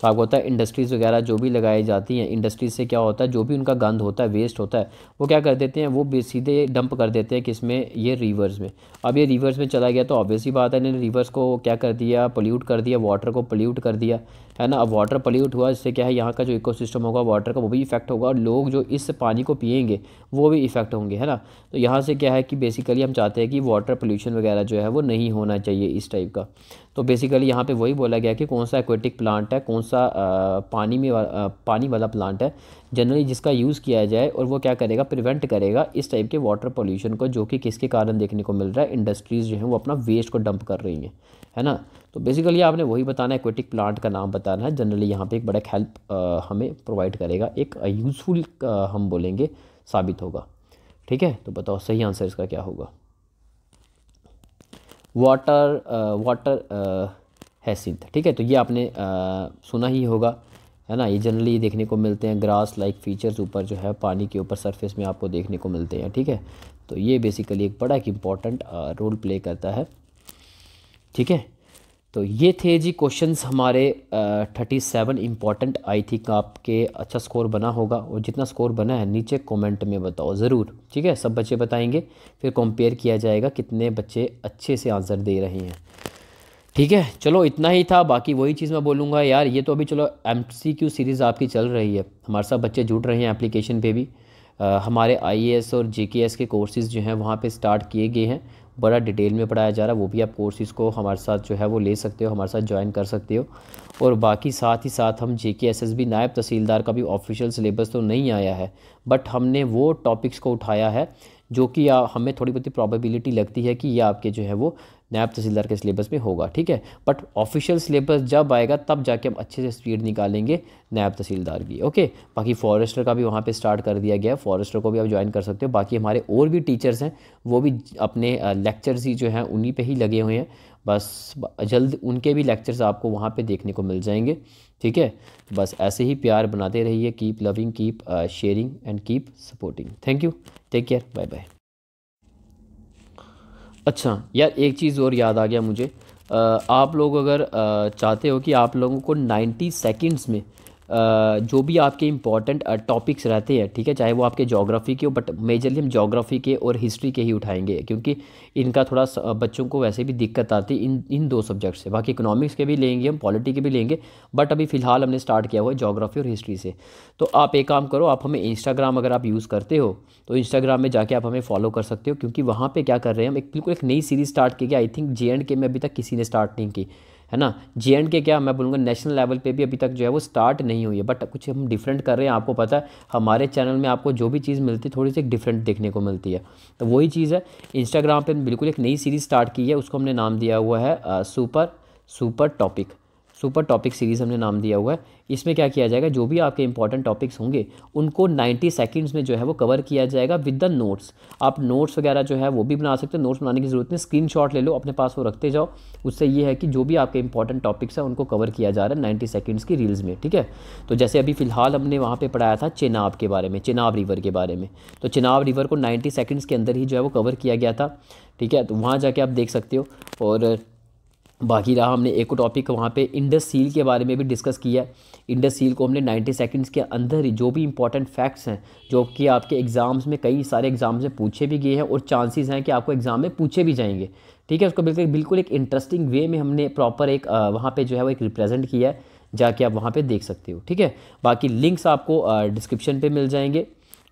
Speaker 1: तो आपको होता है इंडस्ट्रीज़ वगैरह जो भी लगाई जाती हैं इंडस्ट्रीज से क्या होता है जो भी उनका गंद होता है वेस्ट होता है वो क्या कर देते हैं वो सीधे डंप कर देते हैं किस में ये रिवर्स में अब ये रिवर्स में चला गया तो ऑब्वियसली बात है इन्होंने रिवर्स को क्या कर दिया पोल्यूट कर दिया वाटर को पोल्यूट कर दिया है ना अब वाटर पल्यूट हुआ इससे क्या है यहाँ का जो इकोसिस्टम होगा वाटर का वो भी इफेक्ट होगा और लोग जो इस पानी को पियेंगे वो भी इफेक्ट होंगे है ना तो यहाँ से क्या है कि बेसिकली हम चाहते हैं कि वाटर पोल्यूशन वगैरह जो है वो नहीं होना चाहिए इस टाइप का तो बेसिकली यहाँ पे वही बोला गया कि कौन सा एक्वेटिक प्लांट है कौन सा आ, पानी में आ, पानी वाला प्लांट है जनरली जिसका यूज़ किया जाए और वो क्या करेगा प्रिवेंट करेगा इस टाइप के वाटर पोल्यूशन को जो कि किसके कारण देखने को मिल रहा है इंडस्ट्रीज़ जो हैं वो अपना वेस्ट को डंप कर रही हैं है ना तो बेसिकली आपने वही बताना है एक्वेटिक प्लांट का नाम बताना है जनरली यहाँ पे एक बड़ा हेल्प हमें प्रोवाइड करेगा एक यूज़फुल हम बोलेंगे साबित होगा ठीक है तो बताओ सही आंसर इसका क्या होगा वाटर वाटर हैसिंथ ठीक है तो ये आपने आ, सुना ही होगा है ना ये जनरली देखने को मिलते हैं ग्रास लाइक फीचर्स ऊपर जो है पानी के ऊपर सरफेस में आपको देखने को मिलते हैं ठीक है तो ये बेसिकली एक बड़ा एक इम्पॉर्टेंट रोल प्ले करता है ठीक है तो ये थे जी क्वेश्चंस हमारे thirty seven important I think आपके अच्छा स्कोर बना होगा और जितना स्कोर बना है नीचे कमेंट में बताओ ज़रूर ठीक है सब बच्चे बताएंगे फिर कंपेयर किया जाएगा कितने बच्चे अच्छे से आंसर दे रहे हैं ठीक है चलो इतना ही था बाकी वही चीज़ मैं बोलूँगा यार ये तो अभी चलो एम सीरीज़ आपकी चल रही है हमारे साथ बच्चे जुट रहे हैं एप्लीकेशन पर भी आ, हमारे आई और जे के कोर्सेज़ जो हैं वहाँ पर स्टार्ट किए गए हैं बड़ा डिटेल में पढ़ाया जा रहा है वो भी आप कोर्सेज़ को हमारे साथ जो है वो ले सकते हो हमारे साथ ज्वाइन कर सकते हो और बाकी साथ ही साथ हम जे के एस एस बी नायब तहसीलदार का भी ऑफिशियल सिलेबस तो नहीं आया है बट हमने वो टॉपिक्स को उठाया है जो कि हमें थोड़ी बहुत प्रॉबेबिलिटी लगती है कि ये आपके जो है वो नायब तहसीलदार के सिलेबस में होगा ठीक है बट ऑफिशियल सिलेबस जब आएगा तब जाके हम अच्छे से स्पीड निकालेंगे नायब तहसीलदार की ओके बाकी फॉरेस्टर का भी वहाँ पे स्टार्ट कर दिया गया है फॉरेस्टर को भी आप ज्वाइन कर सकते हो बाकी हमारे और भी टीचर्स हैं वो भी अपने लेक्चर्स ही जो हैं उन्हीं पर ही लगे हुए हैं बस जल्द उनके भी लेक्चर्स आपको वहाँ पर देखने को मिल जाएंगे ठीक है बस ऐसे ही प्यार बनाते रहिए keep loving keep sharing and keep supporting thank you take care bye bye अच्छा यार एक चीज़ और याद आ गया मुझे आप लोग अगर चाहते हो कि आप लोगों को 90 सेकंड्स में जो भी आपके इंपॉर्टेंट टॉपिक्स रहते हैं ठीक है चाहे वो आपके जोग्राफ़ी के हो बट मेजरली हम जोग्राफ़ी के और हिस्ट्री के ही उठाएंगे क्योंकि इनका थोड़ा बच्चों को वैसे भी दिक्कत आती है इन इन दो सब्जेक्ट से बाकी इकोनॉमिक्स के भी लेंगे हम पॉलिटी के भी लेंगे बट अभी फ़िलहाल हमने स्टार्ट किया हुआ है जोग्राफ़ी और हिस्ट्री से तो आप एक काम करो आप हमें इंस्टाग्राम अगर आप यूज़ करते हो तो इंस्टाग्राम में जाके आप हमें फॉलो कर सकते हो क्योंकि वहाँ पर क्या कर रहे हैं हम एक बिल्कुल एक नई सीरीज़ स्टार्ट की गई आई थिंक जे एंड के में अभी तक किसी ने स्टार्ट नहीं की है ना जे एंड के क्या मैं बोलूँगा नेशनल लेवल पे भी अभी तक जो है वो स्टार्ट नहीं हुई है बट कुछ हम डिफरेंट कर रहे हैं आपको पता है हमारे चैनल में आपको जो भी चीज़ मिलती है थोड़ी सी डिफरेंट देखने को मिलती है तो वही चीज़ है इंस्टाग्राम पर बिल्कुल एक नई सीरीज़ स्टार्ट की है उसको हमने नाम दिया हुआ है super super topic super topic series हमने नाम दिया हुआ है इसमें क्या किया जाएगा जो भी आपके इंपॉर्टेंट टॉपिक्स होंगे उनको 90 सेकंड्स में जो है वो कवर किया जाएगा विद द नोट्स आप नोट्स वगैरह जो है वो भी बना सकते हो नोट्स बनाने की ज़रूरत नहीं स्क्रीन ले लो अपने पास वो रखते जाओ उससे ये है कि जो भी आपके इंपॉर्टेंट टॉपिक्स हैं उनको कवर किया जा रहा है नाइन्टी सेकेंड्स की रील्स में ठीक है तो जैसे अभी फ़िलहाल हमने वहाँ पर पढ़ाया था चेनाब के बारे में चेनाब रिवर के बारे में तो चेनाब रिवर को नाइन्टी सेकेंड्स के अंदर ही जो है वो कवर किया गया था ठीक है तो वहाँ जाके आप देख सकते हो और बाकी रहा हमने एक टॉपिक वहाँ पे इंडस सील के बारे में भी डिस्कस किया इंडस सील को हमने 90 सेकंड्स के अंदर ही जो भी इंपॉर्टेंट फैक्ट्स हैं जो कि आपके एग्ज़ाम्स में कई सारे एग्ज़ाम्स में पूछे भी गए हैं और चांसेस हैं कि आपको एग्ज़ाम में पूछे भी जाएंगे ठीक है उसको बिल्कुल बिल्कुल एक इंटरेस्टिंग वे में हमने प्रॉपर एक वहाँ पर जो है वो एक रिप्रेजेंट किया है जाके आप वहाँ पर देख सकते हो ठीक है बाकी लिंक्स आपको डिस्क्रिप्शन पर मिल जाएंगे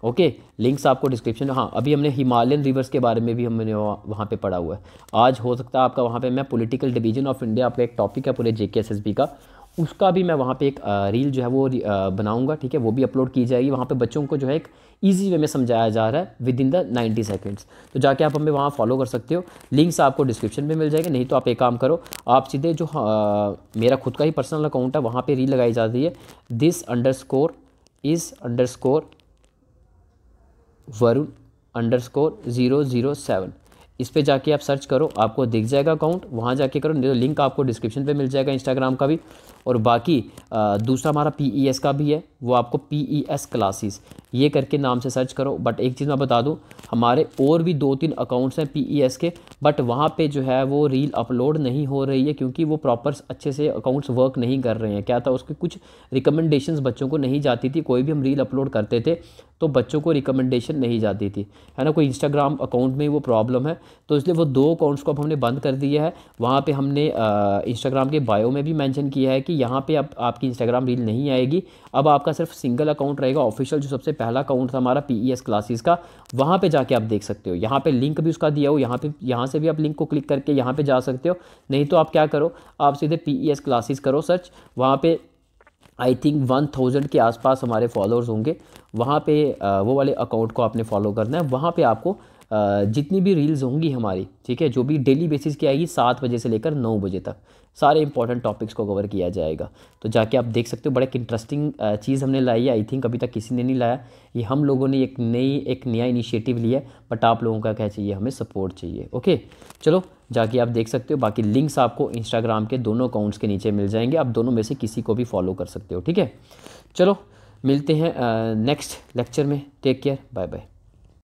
Speaker 1: ओके लिंक्स आपको डिस्क्रिप्शन हाँ अभी हमने हिमालयन रिवर्स के बारे में भी हमने वहाँ पे पढ़ा हुआ है आज हो सकता है आपका वहाँ पे मैं पॉलिटिकल डिवीजन ऑफ इंडिया आपका एक टॉपिक है पूरे जे का उसका भी मैं वहाँ पे एक रील जो है वो बनाऊंगा ठीक है वो भी अपलोड की जाएगी वहाँ पे बच्चों को जो है एक ईजी वे में समझाया जा रहा है विद इन द 90 सेकेंड्स तो जाके आप हमें वहाँ फॉलो कर सकते हो लिंक्स आपको डिस्क्रिप्शन में मिल जाएंगे नहीं तो आप एक काम करो आप सीधे जो आ, हाँ, मेरा खुद का ही पर्सनल अकाउंट है वहाँ पर रील लगाई जाती है this underscore is underscore Varun underscore zero zero seven इस पर जाके आप सर्च करो आपको दिख जाएगा अकाउंट वहाँ जाके करो तो लिंक आपको डिस्क्रिप्शन पे मिल जाएगा इंस्टाग्राम का भी और बाकी आ, दूसरा हमारा पी e का भी है वो आपको पी क्लासेस e ये करके नाम से सर्च करो बट एक चीज़ मैं बता दूँ हमारे और भी दो तीन अकाउंट्स हैं पी e के बट वहाँ पे जो है वो रील अपलोड नहीं हो रही है क्योंकि वो प्रॉपर अच्छे से अकाउंट्स वर्क नहीं कर रहे हैं क्या था उसके कुछ रिकमेंडेशन बच्चों को नहीं जाती थी कोई भी हम रील अपलोड करते थे तो बच्चों को रिकमेंडेशन नहीं जाती थी है ना कोई इंस्टाग्राम अकाउंट में वो प्रॉब्लम है तो इसलिए वो दो अकाउंट्स को अब हमने बंद कर दिया है वहाँ पे हमने इंस्टाग्राम के बायो में भी मेंशन किया है कि यहाँ पे अब आपकी इंस्टाग्राम रील नहीं आएगी अब आपका सिर्फ सिंगल अकाउंट रहेगा ऑफिशियल जो सबसे पहला अकाउंट था हमारा पी क्लासेस e का वहाँ पर जाके आप देख सकते हो यहाँ पर लिंक भी उसका दिया हो यहाँ पर यहाँ से भी आप लिंक को क्लिक करके यहाँ पर जा सकते हो नहीं तो आप क्या करो आप सीधे पी क्लासेस e करो सर्च वहाँ पर आई थिंक वन थाउजेंड के आसपास हमारे फॉलोअर्स होंगे वहाँ पे वो वाले अकाउंट को आपने फॉलो करना है वहाँ पे आपको जितनी भी रील्स होंगी हमारी ठीक है जो भी डेली बेसिस की आएगी सात बजे से लेकर नौ बजे तक सारे इंपॉर्टेंट टॉपिक्स को कवर किया जाएगा तो जाके आप देख सकते हो बड़ा एक इंटरेस्टिंग चीज़ हमने लाई है आई थिंक अभी तक किसी ने नहीं लाया ये हम लोगों ने एक नई एक नया इनिशिएटिव लिया बट आप लोगों का क्या चाहिए हमें सपोर्ट चाहिए ओके चलो जाके आप देख सकते हो बाकी लिंक्स आपको इंस्टाग्राम के दोनों अकाउंट्स के नीचे मिल जाएंगे आप दोनों में से किसी को भी फॉलो कर सकते हो ठीक है चलो मिलते हैं नेक्स्ट लेक्चर में टेक केयर बाय बाय